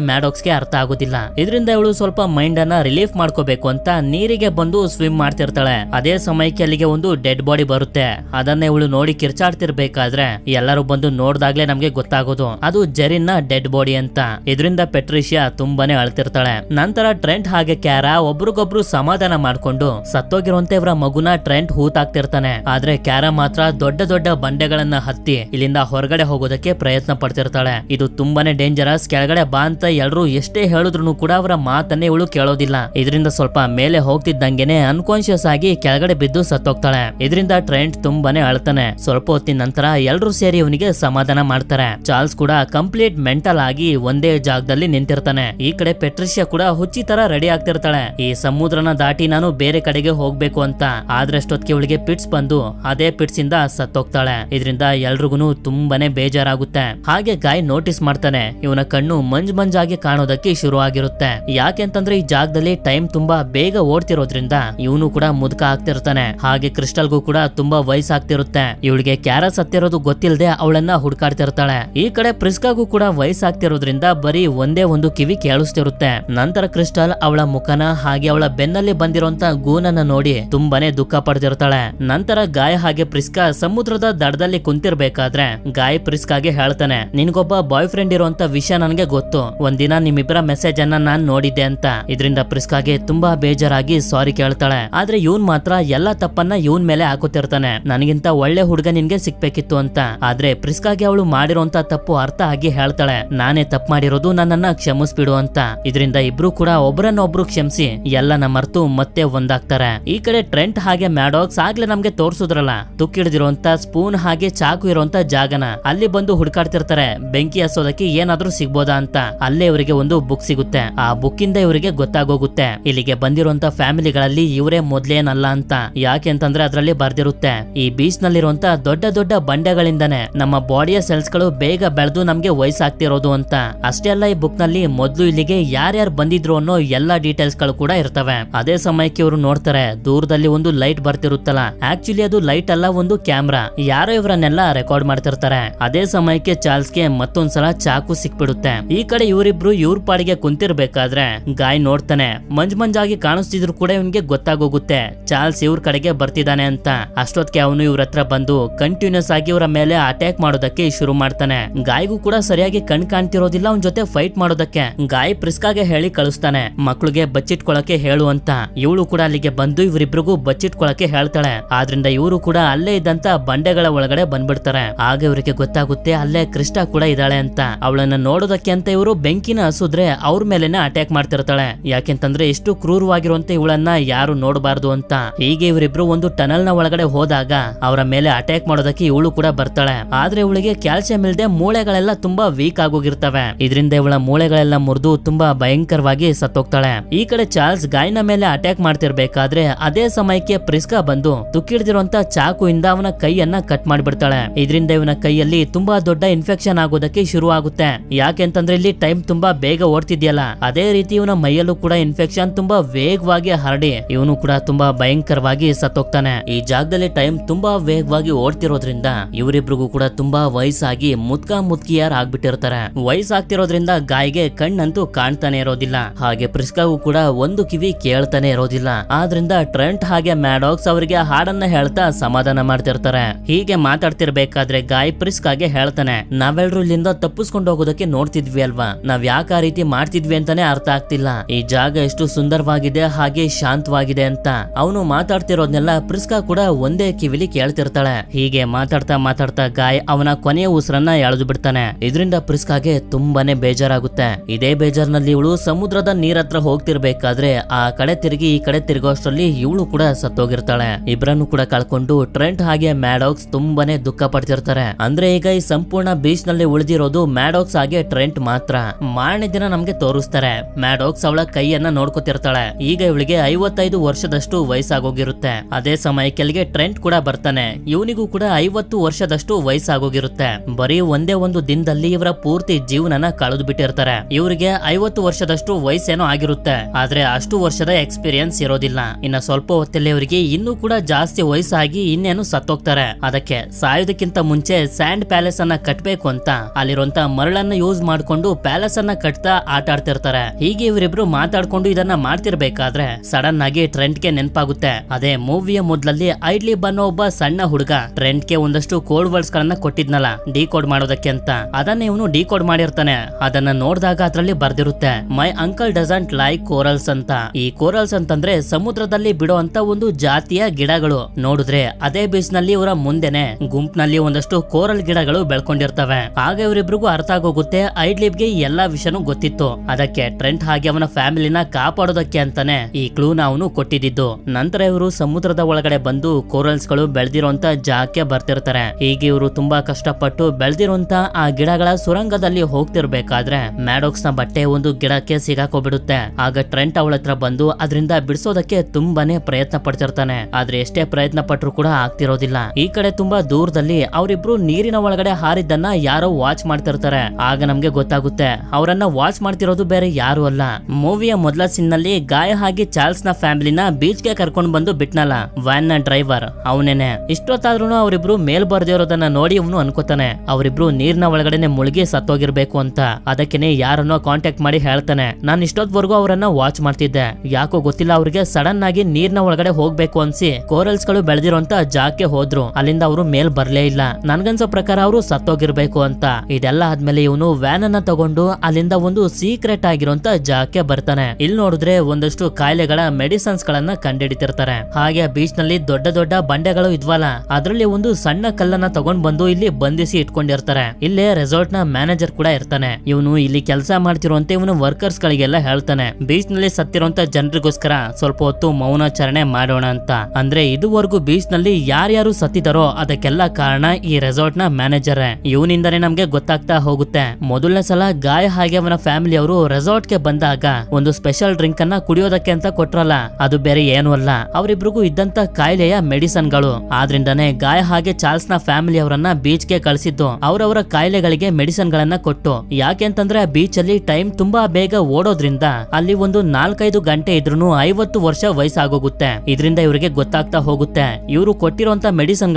ಗೆ ಅರ್ಥ ಆಗೋದಿಲ್ಲ ಇದರಿಂದ ಇವಳು ಸ್ವಲ್ಪ ಮೈಂಡ್ ಅನ್ನ ರಿಲೀಫ್ ಮಾಡ್ಕೋಬೇಕು ಅಂತ ನೀರಿಗೆ ಬಂದು ಸ್ವಿಮ್ ಮಾಡ್ತಿರ್ತಾಳೆ ಅದೇ ಸಮಯಕ್ಕೆ ಅಲ್ಲಿಗೆ ಒಂದು ಡೆಡ್ ಬಾಡಿ ಬರುತ್ತೆ ಅದನ್ನ ಇವಳು ನೋಡಿ ಕಿರ್ಚಾಡ್ತಿರ್ಬೇಕಾದ್ರೆ ಎಲ್ಲರೂ ಬಂದು ನೋಡ್ದಾಗ್ಲೆ ನಮ್ಗೆ ಗೊತ್ತಾಗೋದು ಅದು ಜೆರಿನ್ ನ ಡೆಡ್ ಬಾಡಿ ಅಂತ ಇದರಿಂದ ಪೆಟ್ರಿಷಿಯಾ ತುಂಬಾನೇ ಅಳ್ತಿರ್ತಾಳೆ ನಂತರ ಟ್ರೆಂಟ್ ಹಾಗೆ ಕ್ಯಾರಾ ಒಬ್ರಿಗೊಬ್ರು ಸಮಾಧಾನ ಮಾಡ್ಕೊಂಡು ಸತ್ತೋಗಿರುವಂತೆ ಇವರ ಮಗುನ ಟ್ರೆಂಟ್ ಹೂತಾಕ್ತಿರ್ತಾನೆ ಆದ್ರೆ ಕ್ಯಾರಾ ಮಾತ್ರ ದೊಡ್ಡ ದೊಡ್ಡ ಬಂಡೆಗಳನ್ನ ಹತ್ತಿ ಇಲ್ಲಿಂದ ಹೊರಗಡೆ ಹೋಗೋದಕ್ಕೆ ಪ್ರಯತ್ನ ಪಡ್ತಿರ್ತಾಳೆ ಇದು ತುಂಬಾನೇ ಡೇಂಜರಸ್ ಕೆಳಗಡೆ ಬಾ ಅಂತ ಎಲ್ರು ಎಷ್ಟೇ ಹೇಳಿದ್ರು ಕೂಡ ಅವರ ಮಾತನ್ನೇ ಇವಳು ಕೇಳೋದಿಲ್ಲ ಇದರಿಂದ ಸ್ವಲ್ಪ ಮೇಲೆ ಹೋಗ್ತಿದ್ದಂಗೆನೆ ಅನ್ಕಾನ್ಶಿಯಸ್ ಆಗಿ ಕೆಳಗಡೆ ಬಿದ್ದು ಸತ್ತೋಗ್ತಾಳೆ ಇದರಿಂದ ಟ್ರೆಂಡ್ ತುಂಬಾನೇ ಅಳ್ತಾನೆ ಸ್ವಲ್ಪ ಹೊತ್ತಿನ ನಂತರ ಎಲ್ರು ಸೇರಿ ಅವನಿಗೆ ಸಮಾಧಾನ ಮಾಡ್ತಾರೆ ಚಾರ್ಲ್ಸ್ ಕೂಡ ಕಂಪ್ಲೀಟ್ ಮೆಂಟಲ್ ಆಗಿ ಒಂದೇ ಜಾಗದಲ್ಲಿ ನಿಂತಿರ್ತಾನೆ ಈ ಕಡೆ ಪೆಟ್ರಿಷಿಯಾ ಕೂಡ ಹುಚ್ಚಿ ತರ ರೆಡಿ ಆಗ್ತಿರ್ತಾಳೆ ಈ ಸಮುದ್ರನ ದಾಟಿ ನಾನು ಬೇರೆ ಕಡೆಗೆ ಹೋಗ್ಬೇಕು ಅಂತ ಆದ್ರೆ ಅಷ್ಟೊತ್ತಿಗೆ ಇವಳಿಗೆ ಪಿಟ್ಸ್ ಬಂದು ಅದೇ ಪಿಟ್ಸಿಂದ ಸತ್ತೋಗ್ತಾಳೆ ಇದರಿಂದ ಎಲ್ರಿಗೂ ತುಂಬಾನೇ ಬೇಜಾರಾಗುತ್ತೆ ಹಾಗೆ ಗಾಯಿ ನೋಟಿಸ್ ಮಾಡ್ತಾನೆ ಇವನ ಕಣ್ಣು ಮಂಜ್ ಮಂಜಾಗಿ ಕಾಣೋದಕ್ಕೆ ಶುರು ಆಗಿರುತ್ತೆ ಯಾಕೆಂತಂದ್ರೆ ಈ ಜಾಗದಲ್ಲಿ ಟೈಮ್ ತುಂಬಾ ಬೇಗ ಓಡ್ತಿರೋದ್ರಿಂದ ಇವನು ಕೂಡ ಮುದುಕ ಆಗ್ತಿರ್ತಾನೆ ಹಾಗೆ ಕ್ರಿಸ್ಟಲ್ಗೂ ಕೂಡ ತುಂಬಾ ವಯಸ್ಸಾಗ್ತಿರುತ್ತೆ ಇವಳಿಗೆ ಕ್ಯಾರ ಸತ್ತಿರೋದು ಗೊತ್ತಿಲ್ಲದೆ ಅವಳನ್ನ ಹುಡ್ಕಾಡ್ತಿರ್ತಾಳೆ ಈ ಕಡೆ ಪ್ರಿಸ್ಕಾಗೂ ಕೂಡ ವಯಸ್ಸಾಗ್ತಿರೋದ್ರಿಂದ ಬರೀ ಒಂದೇ ಒಂದು ಕಿವಿ ಕೇಳಿಸ್ತಿರುತ್ತೆ ನಂತರ ಕ್ರಿಸ್ಟಲ್ ಅವಳ ಮುಖನ ಹಾಗೆ ಅವಳ ಬೆನ್ನಲ್ಲಿ ಬಂದಿರುವಂತ ಗೂನನ್ನ ನೋಡಿ ತುಂಬಾನೇ ದುಃಖ ಪಡ್ತಿರ್ತಾಳೆ ನಂತರ ತರ ಗಾಯ ಹಾಗೆ ಪ್ರಿಸ್ಕಾ ಸಮುದ್ರದ ದಡದಲ್ಲಿ ಕುಂತಿರ್ಬೇಕಾದ್ರೆ ಗಾಯ ಪ್ರಿಸ್ಕಾಗೆ ಹೇಳ್ತಾನೆ ನಿನ್ಗೊಬ್ಬ ಬಾಯ್ ಫ್ರೆಂಡ್ ಇರುವಂತ ವಿಷಯ ನನಗೆ ಗೊತ್ತು ಒಂದಿನ ನಿಮ್ಮಿಬ್ಬರ ಮೆಸೇಜ್ ಅನ್ನ ನಾನ್ ನೋಡಿದ್ದೆ ಅಂತ ಇದರಿಂದ ಪ್ರಿಸ್ಕಾಗೆ ತುಂಬಾ ಬೇಜಾರಾಗಿ ಸಾರಿ ಕೇಳ್ತಾಳೆ ಆದ್ರೆ ಇವನ್ ಮಾತ್ರ ಎಲ್ಲಾ ತಪ್ಪನ್ನ ಇವನ್ ಮೇಲೆ ಹಾಕುತ್ತಿರ್ತಾನೆ ನನಗಿಂತ ಒಳ್ಳೆ ಹುಡುಗ ನಿನ್ಗೆ ಸಿಕ್ಬೇಕಿತ್ತು ಅಂತ ಆದ್ರೆ ಪ್ರಿಸ್ಕಾಗೆ ಅವಳು ಮಾಡಿರುವಂತ ತಪ್ಪು ಅರ್ಥ ಆಗಿ ಹೇಳ್ತಾಳೆ ನಾನೇ ತಪ್ಪು ಮಾಡಿರೋದು ನನ್ನನ್ನ ಕ್ಷಮಿಸ್ಬಿಡು ಅಂತ ಇದರಿಂದ ಇಬ್ರು ಕೂಡ ಒಬ್ಬರನ್ನೊಬ್ರು ಕ್ಷಮಿಸಿ ಎಲ್ಲ ಮರ್ತು ಮತ್ತೆ ಒಂದಾಗ್ತಾರೆ ಈ ಕಡೆ ಟ್ರೆಂಟ್ ಹಾಗೆ ಮ್ಯಾಡೋಕ್ಸ್ ಆಗ್ಲೇ ನಮ್ಗೆ ತೋರ್ಸುದ್ರಲ್ಲ ತುಕ್ಕಿಡಿದಿರುವಂತ ಸ್ಪೂನ್ ಹಾಗೆ ಚಾಕು ಇರುವಂತ ಜಾಗನ ಅಲ್ಲಿ ಬಂದು ಹುಡ್ಕಾಡ್ತಿರ್ತಾರೆ ಬೆಂಕಿ ಹಸೋದಕ್ಕೆ ಏನಾದ್ರೂ ಸಿಗ್ಬೋದಾ ಅಂತ ಅಲ್ಲೇ ಇವರಿಗೆ ಒಂದು ಬುಕ್ ಸಿಗುತ್ತೆ ಆ ಬುಕ್ ಇಂದ ಇವರಿಗೆ ಗೊತ್ತಾಗೋಗುತ್ತೆ ಇಲ್ಲಿಗೆ ಬಂದಿರುವಂತ ಫ್ಯಾಮಿಲಿಗಳಲ್ಲಿ ಇವರೇ ಮೊದ್ಲೇನಲ್ಲ ಅಂತ ಯಾಕೆ ಅಂತಂದ್ರೆ ಅದರಲ್ಲಿ ಬರ್ದಿರುತ್ತೆ ಈ ಬೀಚ್ ನಲ್ಲಿರುವಂತ ದೊಡ್ಡ ದೊಡ್ಡ ಬಂಡೆಗಳಿಂದನೆ ನಮ್ಮ ಬಾಡಿಯ ಸೆಲ್ಸ್ ಗಳು ಬೇಗ ಬೆಳೆದು ನಮ್ಗೆ ವಯಸ್ಸಾಗ್ತಿರೋದು ಅಂತ ಅಷ್ಟೇ ಅಲ್ಲ ಈ ಬುಕ್ ನಲ್ಲಿ ಮೊದ್ಲು ಇಲ್ಲಿಗೆ ಯಾರ್ಯಾರು ಬಂದಿದ್ರು ಅನ್ನೋ ಎಲ್ಲಾ ಡೀಟೇಲ್ಸ್ ಗಳು ಕೂಡ ಇರ್ತವೆ ಅದೇ ಸಮಯಕ್ಕೆ ಇವರು ನೋಡ್ತಾರೆ ದೂರದಲ್ಲಿ ಒಂದು ಲೈಟ್ ಬರ್ತಿರುತ್ತಲ್ಲ ಆಕ್ಚುಲಿ ಆಕ್ಚುಲಿ ಅದು ಲೈಟ್ ಅಲ್ಲ ಒಂದು ಕ್ಯಾಮ್ರಾ ಯಾರೋ ಇವರನ್ನೆಲ್ಲ ರೆಕಾರ್ಡ್ ಮಾಡ್ತಿರ್ತಾರೆ ಅದೇ ಸಮಯಕ್ಕೆ ಚಾರ್ಲ್ಸ್ ಗೆ ಮತ್ತೊಂದ್ಸಲ ಚಾಕು ಸಿಕ್ಬಿಡುತ್ತೆ ಈ ಕಡೆ ಇವರಿಬ್ರು ಇವ್ರ ಪಾಡಿಗೆ ಕುಂತಿರ್ಬೇಕಾದ್ರೆ ಗಾಯ್ ನೋಡ್ತಾನೆ ಮಂಜ್ ಮಂಜಾಗಿ ಕಾಣಿಸ್ತಿದ್ರು ಕೂಡ ಇವನ್ಗೆ ಗೊತ್ತಾಗೋಗುತ್ತೆ ಚಾರ್ಲ್ಸ್ ಇವ್ರ ಕಡೆಗೆ ಬರ್ತಿದ್ದಾನೆ ಅಂತ ಅಷ್ಟೊತ್ತಿಗೆ ಅವನು ಇವ್ರ ಹತ್ರ ಬಂದು ಕಂಟಿನ್ಯೂಸ್ ಆಗಿ ಇವರ ಮೇಲೆ ಅಟ್ಯಾಕ್ ಮಾಡೋದಕ್ಕೆ ಶುರು ಮಾಡ್ತಾನೆ ಗಾಯ್ಗೂ ಕೂಡ ಸರಿಯಾಗಿ ಕಣ್ ಕಾಣ್ತಿರೋದಿಲ್ಲ ಅವನ ಜೊತೆ ಫೈಟ್ ಮಾಡೋದಕ್ಕೆ ಗಾಯ್ ಪ್ರಿಸ್ಕಾಗೆ ಹೇಳಿ ಕಳಿಸ್ತಾನೆ ಮಕ್ಳಿಗೆ ಬಚ್ಚಿಟ್ಕೊಳಕ್ಕೆ ಹೇಳು ಅಂತ ಇವಳು ಕೂಡ ಅಲ್ಲಿಗೆ ಬಂದು ಇವರಿಬ್ರಿಗೂ ಬಚ್ಚಿಟ್ಕೊಳಕ್ಕೆ ಹೇಳ್ತಾಳೆ ಆದ್ರೆ ಇದರಿಂದ ಇವರು ಕೂಡ ಅಲ್ಲೇ ಇದ್ದಂತ ಬಂಡೆಗಳ ಒಳಗಡೆ ಬಂದ್ಬಿಡ್ತಾರೆ ಹಾಗೆ ಇವರಿಗೆ ಗೊತ್ತಾಗುತ್ತೆ ಅಲ್ಲೇ ಕೃಷ್ಣ ಕೂಡ ಇದ್ದಾಳೆ ಅಂತ ಅವಳನ್ನ ನೋಡೋದಕ್ಕೆ ಅಂತ ಇವರು ಬೆಂಕಿನ ಹಸುದ್ರೆ ಅವ್ರ ಮೇಲೆನೆ ಅಟ್ಯಾಕ್ ಮಾಡ್ತಿರ್ತಾಳೆ ಯಾಕೆಂತಂದ್ರೆ ಎಷ್ಟು ಕ್ರೂರವಾಗಿರುವಂತೆ ಇವಳನ್ನ ಯಾರು ನೋಡಬಾರ್ದು ಅಂತ ಹೀಗೆ ಇವರಿಬ್ರು ಒಂದು ಟನಲ್ ನ ಒಳಗಡೆ ಹೋದಾಗ ಅವರ ಮೇಲೆ ಅಟ್ಯಾಕ್ ಮಾಡೋದಕ್ಕೆ ಇವಳು ಕೂಡ ಬರ್ತಾಳೆ ಆದ್ರೆ ಇವಳಿಗೆ ಕ್ಯಾಲ್ಸಿಯಂ ಇಲ್ಲದೆ ಮೂಳೆಗಳೆಲ್ಲ ತುಂಬಾ ವೀಕ್ ಆಗೋಗಿರ್ತವೆ ಇದರಿಂದ ಇವಳ ಮೂಳೆಗಳೆಲ್ಲ ಮುರಿದು ತುಂಬಾ ಭಯಂಕರವಾಗಿ ಸತ್ತೋಗ್ತಾಳೆ ಈ ಕಡೆ ಚಾರ್ಲ್ಸ್ ಗಾಯನ ಮೇಲೆ ಅಟ್ಯಾಕ್ ಮಾಡ್ತಿರ್ಬೇಕಾದ್ರೆ ಅದೇ ಸಮಯಕ್ಕೆ ಪ್ರಿಸ್ಕಾ ಬಂದು ತುಕ್ಕಿ ಹಿಡಿದಿರುವಂತ ಚಾಕುಯಿಂದ ಅವನ ಕೈಯನ್ನ ಕಟ್ ಮಾಡಿಬಿಡ್ತಾಳೆ ಇದರಿಂದ ಇವನ ಕೈಯಲ್ಲಿ ತುಂಬಾ ದೊಡ್ಡ ಇನ್ಫೆಕ್ಷನ್ ಆಗೋದಕ್ಕೆ ಶುರು ಆಗುತ್ತೆ ಯಾಕೆಂತಂದ್ರೆ ಇಲ್ಲಿ ಟೈಮ್ ತುಂಬಾ ಬೇಗ ಓಡ್ತಿದ್ಯಲ್ಲ ಅದೇ ರೀತಿ ಇವನ ಮೈಯಲ್ಲೂ ಕೂಡ ಇನ್ಫೆಕ್ಷನ್ ತುಂಬಾ ವೇಗವಾಗಿ ಹರಡಿ ಇವನು ಕೂಡ ತುಂಬಾ ಭಯಂಕರವಾಗಿ ಸತ್ತೋಗ್ತಾನೆ ಈ ಜಾಗದಲ್ಲಿ ಟೈಮ್ ತುಂಬಾ ವೇಗವಾಗಿ ಓಡ್ತಿರೋದ್ರಿಂದ ಇವರಿಬ್ರಿಗೂ ಕೂಡ ತುಂಬಾ ವಯಸ್ಸಾಗಿ ಮುದ್ಕ ಮುದ್ಕಿಯಾರ್ ಆಗ್ಬಿಟ್ಟಿರ್ತಾರೆ ವಯಸ್ಸಾಗ್ತಿರೋದ್ರಿಂದ ಗಾಯಿಗೆ ಕಣ್ಣಂತೂ ಕಾಣ್ತಾನೆ ಇರೋದಿಲ್ಲ ಹಾಗೆ ಪ್ರಿಸ್ಕಾಗೂ ಕೂಡ ಒಂದು ಕಿವಿ ಕೇಳ್ತಾನೆ ಇರೋದಿಲ್ಲ ಆದ್ರಿಂದ ಟ್ರೆಂಟ್ ಹಾಗೆ ಮ್ಯಾಡಾಕ್ಸ್ ಅವರಿಗೆ ಹಾಡನ್ನ ಹೇಳ್ತಾ ಸಮಾಧಾನ ಮಾಡ್ತಿರ್ತಾರೆ ಹೀಗೆ ಮಾತಾಡ್ತಿರ್ಬೇಕಾದ್ರೆ ಗಾಯ್ ಪ್ರಿಸ್ಕಾಗೆ ಹೇಳ್ತಾನೆ ನಾವೆಲ್ಲರೂ ಇಲ್ಲಿಂದ ತಪ್ಪಿಸ್ಕೊಂಡು ಹೋಗೋದಕ್ಕೆ ನೋಡ್ತಿದ್ವಿ ಅಲ್ವಾ ನಾವ್ ಯಾಕ ರೀತಿ ಮಾಡ್ತಿದ್ವಿ ಅಂತಾನೆ ಅರ್ಥ ಆಗ್ತಿಲ್ಲ ಈ ಜಾಗ ಎಷ್ಟು ಸುಂದರವಾಗಿದೆ ಹಾಗೆ ಶಾಂತವಾಗಿದೆ ಅಂತ ಅವನು ಮಾತಾಡ್ತಿರೋದ್ನೆಲ್ಲ ಪ್ರಿಸ್ಕಾ ಕೂಡ ಒಂದೇ ಕಿವಿಲಿ ಕೇಳ್ತಿರ್ತಾಳೆ ಹೀಗೆ ಮಾತಾಡ್ತಾ ಮಾತಾಡ್ತಾ ಗಾಯ ಅವನ ಕೊನೆಯ ಉಸಿರನ್ನ ಎಳೆದು ಬಿಡ್ತಾನೆ ಇದರಿಂದ ಪ್ರಿಸ್ಕಾಗೆ ತುಂಬಾನೇ ಬೇಜಾರಾಗುತ್ತೆ ಇದೇ ಬೇಜಾರ್ನಲ್ಲಿ ಇವಳು ಸಮುದ್ರದ ಹತ್ರ ಹೋಗ್ತಿರ್ಬೇಕಾದ್ರೆ ಆ ಕಡೆ ತಿರುಗಿ ಈ ಕಡೆ ತಿರುಗೋಷ್ಟರಲ್ಲಿ ಇವಳು ಕೂಡ ಸತ್ತೋಗಿರ್ತಾಳೆ ಇಬ್ರನ್ನು ಕೂಡ ಕೂಡ ಕಳ್ಕೊಂಡು ಟ್ರೆಂಟ್ ಹಾಗೆ ಮ್ಯಾಡಾಕ್ಸ್ ತುಂಬಾನೇ ದುಃಖ ಪಡ್ತಿರ್ತಾರೆ ಅಂದ್ರೆ ಈಗ ಈ ಸಂಪೂರ್ಣ ಬೀಚ್ ನಲ್ಲಿ ಉಳಿದಿರೋದು ಮ್ಯಾಡಾಕ್ಸ್ ಹಾಗೆ ಟ್ರೆಂಟ್ ಮಾತ್ರ ಮಾರಣೆ ದಿನ ನಮ್ಗೆ ತೋರಿಸ್ತಾರೆ ಮ್ಯಾಡಾಕ್ಸ್ ಅವಳ ಕೈಯನ್ನ ನೋಡ್ಕೊತಿರ್ತಾಳೆ ಈಗ ಇವಳಿಗೆ ಐವತ್ತೈದು ವರ್ಷದಷ್ಟು ವಯಸ್ಸಾಗೋಗಿರುತ್ತೆ ಅದೇ ಸಮಯ ಸಮಯಕ್ಕೆ ಟ್ರೆಂಟ್ ಕೂಡ ಬರ್ತಾನೆ ಇವನಿಗೂ ಕೂಡ ಐವತ್ತು ವರ್ಷದಷ್ಟು ವಯಸ್ಸಾಗೋಗಿರುತ್ತೆ ಬರೀ ಒಂದೇ ಒಂದು ದಿನದಲ್ಲಿ ಇವರ ಪೂರ್ತಿ ಜೀವನನ ಕಳೆದು ಬಿಟ್ಟಿರ್ತಾರೆ ಇವರಿಗೆ ಐವತ್ತು ವರ್ಷದಷ್ಟು ವಯಸ್ಸೇನೋ ಆಗಿರುತ್ತೆ ಆದ್ರೆ ಅಷ್ಟು ವರ್ಷದ ಎಕ್ಸ್ಪೀರಿಯನ್ಸ್ ಇರೋದಿಲ್ಲ ಇನ್ನ ಸ್ವಲ್ಪ ಹೊತ್ತಲ್ಲಿ ಇವರಿಗೆ ಇನ್ನೂ ಕೂಡ ಜಾಸ್ತಿ ವಯಸ್ಸಾಗಿ ಇನ್ನೇನು ಸತ್ತೋಗ್ತಾರೆ ಅದಕ್ಕೆ ಸಾಯೋದಕ್ಕಿಂತ ಮುಂಚೆ ಸ್ಯಾಂಡ್ ಪ್ಯಾಲೇಸ್ ಅನ್ನ ಕಟ್ಬೇಕು ಅಂತ ಅಲ್ಲಿರುವಂತ ಮರಳನ್ನ ಯೂಸ್ ಮಾಡ್ಕೊಂಡು ಪ್ಯಾಲೇಸ್ ಅನ್ನ ಕಟ್ತಾ ಆಟ ಆಡ್ತಿರ್ತಾರೆ ಹೀಗೆ ಇವರಿಬ್ರು ಮಾತಾಡ್ಕೊಂಡು ಇದನ್ನ ಮಾಡ್ತಿರ್ಬೇಕಾದ್ರೆ ಸಡನ್ ಆಗಿ ಟ್ರೆಂಟ್ ಗೆ ನೆನಪಾಗುತ್ತೆ ಅದೇ ಮೂವಿಯ ಮೊದ್ಲಲ್ಲಿ ಐಡ್ಲಿ ಬನ್ನೋ ಒಬ್ಬ ಸಣ್ಣ ಹುಡುಗ ಟ್ರೆಂಟ್ ಗೆ ಒಂದಷ್ಟು ಕೋಲ್ಡ್ ವರ್ಡ್ಸ್ ಗಳನ್ನ ಕೊಟ್ಟಿದ್ನಲ್ಲ ಡಿಕೋಡ್ ಮಾಡೋದಕ್ಕೆ ಅಂತ ಅದನ್ನ ಇವನು ಡಿಕೋಡ್ ಮಾಡಿರ್ತಾನೆ ಅದನ್ನ ನೋಡಿದಾಗ ಅದ್ರಲ್ಲಿ ಬರ್ದಿರುತ್ತೆ my uncle doesn't like corals ಅಂತ ಈ ಕೋರಲ್ಸ್ ಅಂತಂದ್ರೆ ಸಮುದ್ರದಲ್ಲಿ ಬಿಡುವಂತ ಒಂದು ಜಾತಿಯ ಗಿಡಗಳು ನೋಡಿದ್ರೆ ಅದೇ ಬೀಚ್ ನಲ್ಲಿ ಇವರ ಮುಂದೆನೆ ಗುಂಪಿನಲ್ಲಿ ಒಂದಷ್ಟು ಕೋರಲ್ ಗಿಡಗಳು ಬೆಳ್ಕೊಂಡಿರ್ತವೆ ಆಗ ಇವರಿಬ್ರಿಗೂ ಅರ್ಥ ಆಗೋಗುತ್ತೆ ಐಡ್ಲಿಬ್ ಗೆ ಎಲ್ಲಾ ವಿಷಯನೂ ಗೊತ್ತಿತ್ತು ಅದಕ್ಕೆ ಟ್ರೆಂಟ್ ಹಾಗೆ ಅವನ ಫ್ಯಾಮಿಲಿನ ಕಾಪಾಡೋದಕ್ಕೆ ಅಂತಾನೆ ಈ ಕ್ಲೂನ ಅವನು ಕೊಟ್ಟಿದ್ದು ನಂತರ ಇವರು ಸಮುದ್ರದ ಒಳಗಡೆ ಬಂದು ಕೋರಲ್ಸ್ ಗಳು ಬೆಳೆದಿರುವಂತ ಜಾಗಕ್ಕೆ ಬರ್ತಿರ್ತಾರೆ ಹೀಗೆ ಇವರು ತುಂಬಾ ಕಷ್ಟಪಟ್ಟು ಬೆಳೆದಿರುವಂತ ಆ ಗಿಡಗಳ ಸುರಂಗದಲ್ಲಿ ಹೋಗ್ತಿರ್ಬೇಕಾದ್ರೆ ಮ್ಯಾಡೋಕ್ಸ್ ನ ಬಟ್ಟೆ ಒಂದು ಗಿಡಕ್ಕೆ ಸಿಗಾಕೋಬಿಡುತ್ತೆ ಆಗ ಟ್ರೆಂಟ್ ಅವಳ ಹತ್ರ ಬಂದು ಅದರಿಂದ ಬಿಡಿಸೋದಕ್ಕೆ ತುಂಬಾನೇ ಪ್ರಯತ್ನ ಪಡ್ತಿರ್ತಾನೆ ಆದ್ರೆ ಎಷ್ಟೇ ಪ್ರಯತ್ನ ಪ್ರಯತ್ನ ಪಟ್ಟರು ಕೂಡ ಆಗ್ತಿರೋದಿಲ್ಲ ಈ ಕಡೆ ತುಂಬಾ ದೂರದಲ್ಲಿ ಅವರಿಬ್ರು ನೀರಿನ ಒಳಗಡೆ ಹಾರಿದ್ದನ್ನ ಯಾರೋ ವಾಚ್ ಮಾಡ್ತಿರ್ತಾರೆ ಆಗ ನಮ್ಗೆ ಗೊತ್ತಾಗುತ್ತೆ ಅವರನ್ನ ವಾಚ್ ಮಾಡ್ತಿರೋದು ಬೇರೆ ಯಾರು ಅಲ್ಲ ಮೂವಿಯ ಮೊದಲ ಸೀನ್ ನಲ್ಲಿ ಗಾಯ ಹಾಗೆ ಚಾರ್ಲ್ಸ್ ನ ನ ಬೀಚ್ ಗೆ ಕರ್ಕೊಂಡು ಬಂದು ಬಿಟ್ನಲ್ಲ ವ್ಯಾನ್ ನ ಡ್ರೈವರ್ ಅವನೇನೆ ಇಷ್ಟೊತ್ತಾದ್ರೂ ಅವರಿಬ್ರು ಮೇಲ್ ಬರ್ದಿರೋದನ್ನ ನೋಡಿ ಅವನು ಅನ್ಕೋತಾನೆ ಅವರಿಬ್ರು ನೀರ್ನ ಒಳಗಡೆನೆ ಮುಳುಗಿ ಸತ್ತೋಗಿರ್ಬೇಕು ಅಂತ ಅದಕ್ಕೆನೆ ಯಾರನ್ನೋ ಕಾಂಟ್ಯಾಕ್ಟ್ ಮಾಡಿ ಹೇಳ್ತಾನೆ ನಾನು ಇಷ್ಟೊತ್ವರೆಗೂ ಅವರನ್ನ ವಾಚ್ ಮಾಡ್ತಿದ್ದೆ ಯಾಕೋ ಗೊತ್ತಿಲ್ಲ ಅವ್ರಿಗೆ ಸಡನ್ ಆಗಿ ನೀರಿನ ಒಳಗಡೆ ಹೋಗ್ಬೇಕು ಅನ್ಸಿ ಕೋರಲ್ಸ್ ಬೆಳೆದಿರೋ ಬೆಳೆದಿರುವಂತ ಜಾಗಕ್ಕೆ ಹೋದ್ರು ಅಲ್ಲಿಂದ ಅವರು ಮೇಲ್ ಬರ್ಲೇ ಇಲ್ಲ ನನ್ಗನ್ಸೋ ಪ್ರಕಾರ ಅವರು ಸತ್ತೋಗಿರ್ಬೇಕು ಅಂತ ಇದೆಲ್ಲ ಆದ್ಮೇಲೆ ಇವನು ವ್ಯಾನ್ ಅನ್ನ ತಗೊಂಡು ಅಲ್ಲಿಂದ ಒಂದು ಸೀಕ್ರೆಟ್ ಆಗಿರುವಂತ ಜಾಗಕ್ಕೆ ಬರ್ತಾನೆ ಇಲ್ಲಿ ನೋಡಿದ್ರೆ ಒಂದಷ್ಟು ಕಾಯಿಲೆಗಳ ಮೆಡಿಸನ್ಸ್ ಗಳನ್ನ ಕಂಡಿಡಿತಿರ್ತಾರೆ ಹಾಗೆ ಬೀಚ್ ನಲ್ಲಿ ದೊಡ್ಡ ದೊಡ್ಡ ಬಂಡೆಗಳು ಇದ್ವಲ್ಲ ಅದರಲ್ಲಿ ಒಂದು ಸಣ್ಣ ಕಲ್ಲನ್ನ ತಗೊಂಡ್ ಬಂದು ಇಲ್ಲಿ ಬಂಧಿಸಿ ಇಟ್ಕೊಂಡಿರ್ತಾರೆ ಇಲ್ಲೇ ರೆಸಾರ್ಟ್ ನ ಮ್ಯಾನೇಜರ್ ಕೂಡ ಇರ್ತಾನೆ ಇವನು ಇಲ್ಲಿ ಕೆಲಸ ಮಾಡ್ತಿರುವಂತೆ ಇವನು ವರ್ಕರ್ಸ್ ಗಳಿಗೆಲ್ಲ ಹೇಳ್ತಾನೆ ಬೀಚ್ ನಲ್ಲಿ ಸತ್ತಿರುವಂತ ಜನರಿಗೋಸ್ಕರ ಸ್ವಲ್ಪ ಹೊತ್ತು ಮೌನಾಚರಣೆ ಮಾಡೋಣ ಅಂತ ಅಂದ್ರೆ ಇದುವರೆಗೂ ಬೀಚ್ ನಲ್ಲಿ ಯಾರ್ಯಾರು ಸತ್ತಿದರೋ ಅದಕ್ಕೆಲ್ಲ ಕಾರಣ ಈ ರೆಸಾರ್ಟ್ ನ ಮ್ಯಾನೇಜರ್ ಇವನಿಂದನೇ ನಮ್ಗೆ ಗೊತ್ತಾಗ್ತಾ ಹೋಗುತ್ತೆ ಮೊದಲನೇ ಸಲ ಗಾಯ ಹಾಗೆ ಅವನ ಫ್ಯಾಮಿಲಿ ಅವರು ರೆಸಾರ್ಟ್ ಗೆ ಬಂದಾಗ ಒಂದು ಸ್ಪೆಷಲ್ ಡ್ರಿಂಕ್ ಅನ್ನ ಕುಡಿಯೋದಕ್ಕೆ ಅಂತ ಕೊಟ್ರಲ್ಲ ಅದು ಬೇರೆ ಏನು ಅಲ್ಲ ಅವರಿಬ್ರಿಗೂ ಇದ್ದಂತ ಕಾಯಿಲೆಯ ಮೆಡಿಸನ್ ಗಳು ಆದ್ರಿಂದಾನೆ ಗಾಯ ಹಾಗೆ ಚಾರ್ಲ್ಸ್ ನ ಫ್ಯಾಮಿಲಿ ಅವರನ್ನ ಬೀಚ್ ಗೆ ಕಳಿಸಿದ್ದು ಅವರವರ ಕಾಯಿಲೆಗಳಿಗೆ ಮೆಡಿಸನ್ ಗಳನ್ನ ಕೊಟ್ಟು ಯಾಕೆಂತಂದ್ರೆ ಬೀಚ್ ಅಲ್ಲಿ ಟೈಮ್ ತುಂಬಾ ಬೇಗ ಓಡೋದ್ರಿಂದ ಅಲ್ಲಿ ಒಂದು ನಾಲ್ಕೈದು ಗಂಟೆ ಇದ್ರು ಐವತ್ತು ವರ್ಷ ವಯಸ್ಸಾಗೋಗುತ್ತೆ ಇದರಿಂದ ಇವರಿಗೆ ಗೊತ್ತಾಗ್ತಾ ಹೋಗುತ್ತೆ ಗೊತ್ತಾಗುತ್ತೆ ಇವರು ಕೊಟ್ಟಿರುವಂತ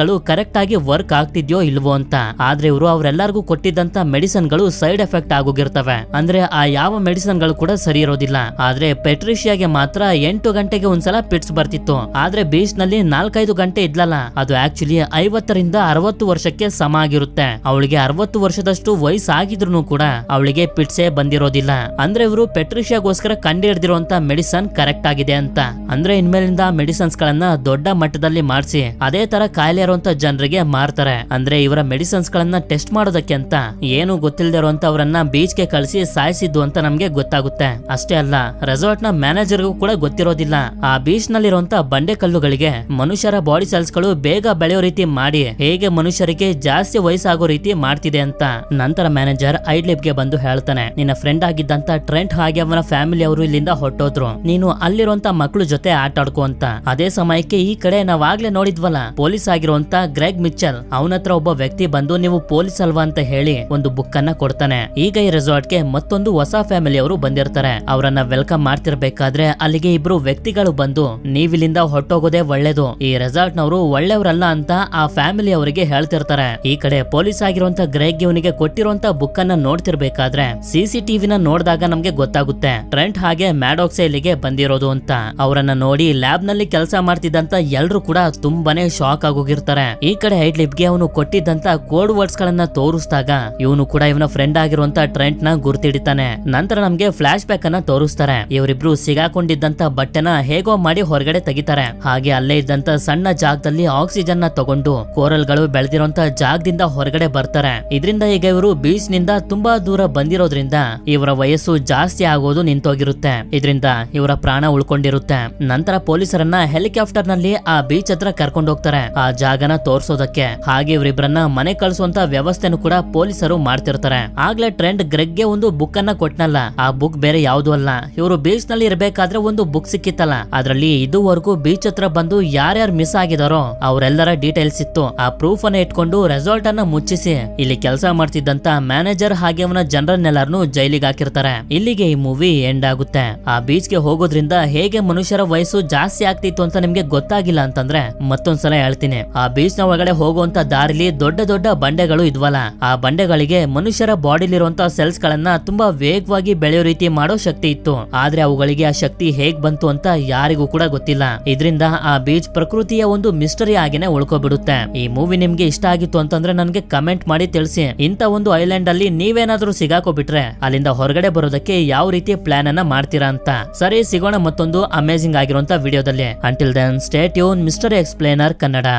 ಗಳು ಕರೆಕ್ಟ್ ಆಗಿ ವರ್ಕ್ ಆಗ್ತಿದ್ಯೋ ಇಲ್ವೋ ಅಂತ ಆದ್ರೆ ಇವರು ಅವರೆಲ್ಲರಿಗೂ ಕೊಟ್ಟಿದ್ದಂತ ಮೆಡಿಸನ್ ಗಳು ಸೈಡ್ ಎಫೆಕ್ಟ್ ಆಗೋಗಿರ್ತವೆ ಅಂದ್ರೆ ಆ ಯಾವ ಮೆಡಿಸನ್ ಗಳು ಕೂಡ ಸರಿ ಇರೋದಿಲ್ಲ ಆದ್ರೆ ಪೆಟ್ರಿಷಿಯಾಗೆ ಮಾತ್ರ ಎಂಟು ಗಂಟೆಗೆ ಒಂದ್ಸಲ ಪಿಟ್ಸ್ ಬರ್ತಿತ್ತು ಆದ್ರೆ ಬೀಚ್ ನಲ್ಲಿ ನಾಲ್ಕೈದು ಗಂಟೆ ಇದ್ಲಲ್ಲ ಅದು ಆಕ್ಚುಲಿ ಐವತ್ತರಿಂದ ಅರವತ್ತು ವರ್ಷಕ್ಕೆ ಸಮ ಆಗಿರುತ್ತೆ ಅವಳಿಗೆ ಅರವತ್ತು ವರ್ಷದಷ್ಟು ವಯಸ್ಸಾಗಿದ್ರು ಕೂಡ ಅವಳಿಗೆ ಪಿಟ್ಸೇ ಬಂದಿರೋದಿಲ್ಲ ಅಂದ್ರೆ ಇವರು ಪೆಟ್ರಿಷಿಯಾಗೋಸ್ಕರ ಕಂಡು ಮೆಡಿಸನ್ ಕರೆಕ್ಟ್ ಆಗಿದೆ ಅಂತ ಅಂದ್ರೆ ಇನ್ಮೇಲಿಂದ ಮೆಡಿಸನ್ಸ್ ಗಳನ್ನ ದೊಡ್ಡ ಮಟ್ಟದ ದೇಶದಲ್ಲಿ ಮಾಡಿಸಿ ಅದೇ ತರ ಕಾಯಿಲೆ ಇರುವಂತ ಜನರಿಗೆ ಮಾರ್ತಾರೆ ಅಂದ್ರೆ ಇವರ ಮೆಡಿಸಿನ್ಸ್ ಗಳನ್ನ ಟೆಸ್ಟ್ ಮಾಡೋದಕ್ಕೆ ಅಂತ ಏನು ಗೊತ್ತಿಲ್ಲದೆ ಇರುವಂತವರನ್ನ ಬೀಚ್ ಗೆ ಕಳಿಸಿ ಸಾಯಿಸಿದ್ದು ಅಂತ ನಮ್ಗೆ ಗೊತ್ತಾಗುತ್ತೆ ಅಷ್ಟೇ ಅಲ್ಲ ರೆಸಾರ್ಟ್ ನ ಮ್ಯಾನೇಜರ್ ಗೂ ಕೂಡ ಗೊತ್ತಿರೋದಿಲ್ಲ ಆ ಬೀಚ್ ನಲ್ಲಿರುವಂತ ಬಂಡೆ ಕಲ್ಲುಗಳಿಗೆ ಮನುಷ್ಯರ ಬಾಡಿ ಸೆಲ್ಸ್ ಗಳು ಬೇಗ ಬೆಳೆಯೋ ರೀತಿ ಮಾಡಿ ಹೇಗೆ ಮನುಷ್ಯರಿಗೆ ಜಾಸ್ತಿ ವಯಸ್ಸಾಗೋ ರೀತಿ ಮಾಡ್ತಿದೆ ಅಂತ ನಂತರ ಮ್ಯಾನೇಜರ್ ಐಡ್ಲಿಪ್ ಗೆ ಬಂದು ಹೇಳ್ತಾನೆ ನಿನ್ನ ಫ್ರೆಂಡ್ ಆಗಿದ್ದಂತ ಟ್ರೆಂಟ್ ಹಾಗೆ ಅವನ ಫ್ಯಾಮಿಲಿ ಅವರು ಇಲ್ಲಿಂದ ಹೊಟ್ಟೋದ್ರು ನೀನು ಅಲ್ಲಿರುವಂತ ಮಕ್ಕಳು ಜೊತೆ ಆಟ ಆಡ್ಕೋ ಅಂತ ಅದೇ ಸಮಯಕ್ಕೆ ಈ ಕಡೆ ನಾವಾಗ್ಲೇ ನೋಡಿದ್ವಲ್ಲ ಪೊಲೀಸ್ ಆಗಿರುವಂತ ಗ್ರೆಗ್ ಮಿಚ್ಚಲ್ ಅವನ ಹತ್ರ ಒಬ್ಬ ವ್ಯಕ್ತಿ ಬಂದು ನೀವು ಪೊಲೀಸ್ ಅಲ್ವಾ ಅಂತ ಹೇಳಿ ಒಂದು ಬುಕ್ ಅನ್ನ ಕೊಡ್ತಾನೆ ಈಗ ಈ ರೆಸಾರ್ಟ್ ಗೆ ಮತ್ತೊಂದು ಹೊಸ ಫ್ಯಾಮಿಲಿ ಅವರು ಬಂದಿರ್ತಾರೆ ಅವರನ್ನ ವೆಲ್ಕಮ್ ಮಾಡ್ತಿರ್ಬೇಕಾದ್ರೆ ಅಲ್ಲಿಗೆ ಇಬ್ರು ವ್ಯಕ್ತಿಗಳು ಬಂದು ನೀವಿಲ್ಲಿಂದ ಹೊಟ್ಟೋಗೋದೇ ಒಳ್ಳೇದು ಈ ರೆಸಾರ್ಟ್ ನವರು ಒಳ್ಳೆಯವರಲ್ಲ ಅಂತ ಆ ಫ್ಯಾಮಿಲಿ ಅವರಿಗೆ ಹೇಳ್ತಿರ್ತಾರೆ ಈ ಕಡೆ ಪೊಲೀಸ್ ಆಗಿರುವಂತ ಗ್ರೆಗ್ ಇವನಿಗೆ ಕೊಟ್ಟಿರುವಂತ ಬುಕ್ ಅನ್ನ ನೋಡ್ತಿರ್ಬೇಕಾದ್ರೆ ಸಿಸಿ ಟಿವಿನ ನೋಡಿದಾಗ ನಮ್ಗೆ ಗೊತ್ತಾಗುತ್ತೆ ಟ್ರೆಂಟ್ ಹಾಗೆ ಮ್ಯಾಡೋಕ್ಸೆ ಗೆ ಬಂದಿರೋದು ಅಂತ ಅವರನ್ನ ನೋಡಿ ಲ್ಯಾಬ್ ನಲ್ಲಿ ಕೆಲಸ ಮಾಡ್ತಿದ್ದಂತ ಎಲ್ರು ಕೂಡ ತುಂಬಾನೇ ಶಾಕ್ ಆಗೋಗಿರ್ತಾರೆ ಈ ಕಡೆ ಐಡ್ಲಿಪ್ ಗೆ ಅವನು ಕೊಟ್ಟಿದ್ದಂತ ಕೋಡ್ ವರ್ಡ್ಸ್ ಗಳನ್ನ ತೋರಿಸಿದಾಗ ಇವನು ಕೂಡ ಇವನ ಫ್ರೆಂಡ್ ಆಗಿರುವಂತ ಟ್ರೆಂಟ್ ನ ಗುರ್ತಿಡಿತಾನೆ ನಂತರ ನಮ್ಗೆ ಫ್ಲಾಶ್ ಬ್ಯಾಕ್ ಅನ್ನ ತೋರಿಸ್ತಾರೆ ಇವರಿಬ್ರು ಸಿಗಾಕೊಂಡಿದ್ದಂತ ಬಟ್ಟೆನ ಹೇಗೋ ಮಾಡಿ ಹೊರಗಡೆ ತೆಗಿತಾರೆ ಹಾಗೆ ಅಲ್ಲೇ ಇದ್ದಂತ ಸಣ್ಣ ಜಾಗದಲ್ಲಿ ಆಕ್ಸಿಜನ್ ನ ತಗೊಂಡು ಕೋರಲ್ ಗಳು ಬೆಳೆದಿರುವಂತ ಜಾಗದಿಂದ ಹೊರಗಡೆ ಬರ್ತಾರೆ ಇದರಿಂದ ಈಗ ಇವರು ಬೀಚ್ ನಿಂದ ತುಂಬಾ ದೂರ ಬಂದಿರೋದ್ರಿಂದ ಇವರ ವಯಸ್ಸು ಜಾಸ್ತಿ ಆಗೋದು ನಿಂತೋಗಿರುತ್ತೆ ಇದರಿಂದ ಇವರ ಪ್ರಾಣ ಉಳ್ಕೊಂಡಿರುತ್ತೆ ನಂತರ ಪೊಲೀಸರನ್ನ ಹೆಲಿಕಾಪ್ಟರ್ ನಲ್ಲಿ ಆ ಬೀಚ್ ಹತ್ರ ಹೋಗ್ತಾರೆ ಆ ಜಾಗನ ತೋರ್ಸೋದಕ್ಕೆ ಹಾಗೆ ಇವರಿಬ್ರನ್ನ ಮನೆ ಕಳಿಸುವಂತ ವ್ಯವಸ್ಥೆನು ಕೂಡ ಪೊಲೀಸರು ಮಾಡ್ತಿರ್ತಾರೆ ಆಗ್ಲೇ ಟ್ರೆಂಡ್ ಗ್ರೆಗ್ಗೆ ಒಂದು ಬುಕ್ ಅನ್ನ ಕೊಟ್ಟನಲ್ಲ ಆ ಬುಕ್ ಬೇರೆ ಯಾವ್ದು ಅಲ್ಲ ಇವರು ಬೀಚ್ ನಲ್ಲಿ ಇರಬೇಕಾದ್ರೆ ಒಂದು ಬುಕ್ ಸಿಕ್ಕಿತ್ತಲ್ಲ ಅದ್ರಲ್ಲಿ ಇದುವರೆಗೂ ಬೀಚ್ ಹತ್ರ ಬಂದು ಯಾರ್ಯಾರು ಮಿಸ್ ಆಗಿದಾರೋ ಅವರೆಲ್ಲರ ಡೀಟೇಲ್ಸ್ ಇತ್ತು ಆ ಪ್ರೂಫ್ ಅನ್ನ ಇಟ್ಕೊಂಡು ರೆಸಾರ್ಟ್ ಅನ್ನ ಮುಚ್ಚಿಸಿ ಇಲ್ಲಿ ಕೆಲಸ ಮಾಡ್ತಿದ್ದಂತ ಮ್ಯಾನೇಜರ್ ಹಾಗೆ ಅವನ ಜನರನ್ನೆಲ್ಲರನ್ನು ಜೈಲಿಗೆ ಹಾಕಿರ್ತಾರೆ ಇಲ್ಲಿಗೆ ಈ ಮೂವಿ ಎಂಡ್ ಆಗುತ್ತೆ ಆ ಬೀಚ್ ಗೆ ಹೋಗೋದ್ರಿಂದ ಹೇಗೆ ಮನುಷ್ಯರ ವಯಸ್ಸು ಜಾಸ್ತಿ ಆಗ್ತಿತ್ತು ಅಂತ ನಿಮ್ಗೆ ಗೊತ್ತಾಗಿಲ್ಲ ಅಂತ ಅಂತಂದ್ರೆ ಮತ್ತೊಂದ್ಸಲ ಹೇಳ್ತೀನಿ ಆ ಬೀಚ್ ನ ಒಳಗಡೆ ಹೋಗುವಂತ ದಾರಿಲಿ ದೊಡ್ಡ ದೊಡ್ಡ ಬಂಡೆಗಳು ಇದ್ವಲ್ಲ ಆ ಬಂಡೆಗಳಿಗೆ ಮನುಷ್ಯರ ಬಾಡಿಲಿರುವಂತ ಸೆಲ್ಸ್ ಗಳನ್ನ ತುಂಬಾ ವೇಗವಾಗಿ ಬೆಳೆಯೋ ರೀತಿ ಮಾಡೋ ಶಕ್ತಿ ಇತ್ತು ಆದ್ರೆ ಅವುಗಳಿಗೆ ಆ ಶಕ್ತಿ ಹೇಗ್ ಬಂತು ಅಂತ ಯಾರಿಗೂ ಕೂಡ ಗೊತ್ತಿಲ್ಲ ಇದ್ರಿಂದ ಆ ಬೀಚ್ ಪ್ರಕೃತಿಯ ಒಂದು ಮಿಸ್ಟರಿ ಆಗಿನೇ ಉಳ್ಕೊಬಿಡುತ್ತೆ ಈ ಮೂವಿ ನಿಮ್ಗೆ ಇಷ್ಟ ಆಗಿತ್ತು ಅಂತಂದ್ರೆ ನನಗೆ ಕಮೆಂಟ್ ಮಾಡಿ ತಿಳಿಸಿ ಇಂತ ಒಂದು ಐಲ್ಯಾಂಡ್ ಅಲ್ಲಿ ನೀವೇನಾದ್ರೂ ಬಿಟ್ರೆ ಅಲ್ಲಿಂದ ಹೊರಗಡೆ ಬರೋದಕ್ಕೆ ಯಾವ ರೀತಿ ಪ್ಲಾನ್ ಅನ್ನ ಮಾಡ್ತೀರಾ ಅಂತ ಸರಿ ಸಿಗೋಣ ಮತ್ತೊಂದು ಅಮೇಜಿಂಗ್ ಆಗಿರುವಂತ ವಿಡಿಯೋದಲ್ಲಿ until then stay tune History Explainer Canadá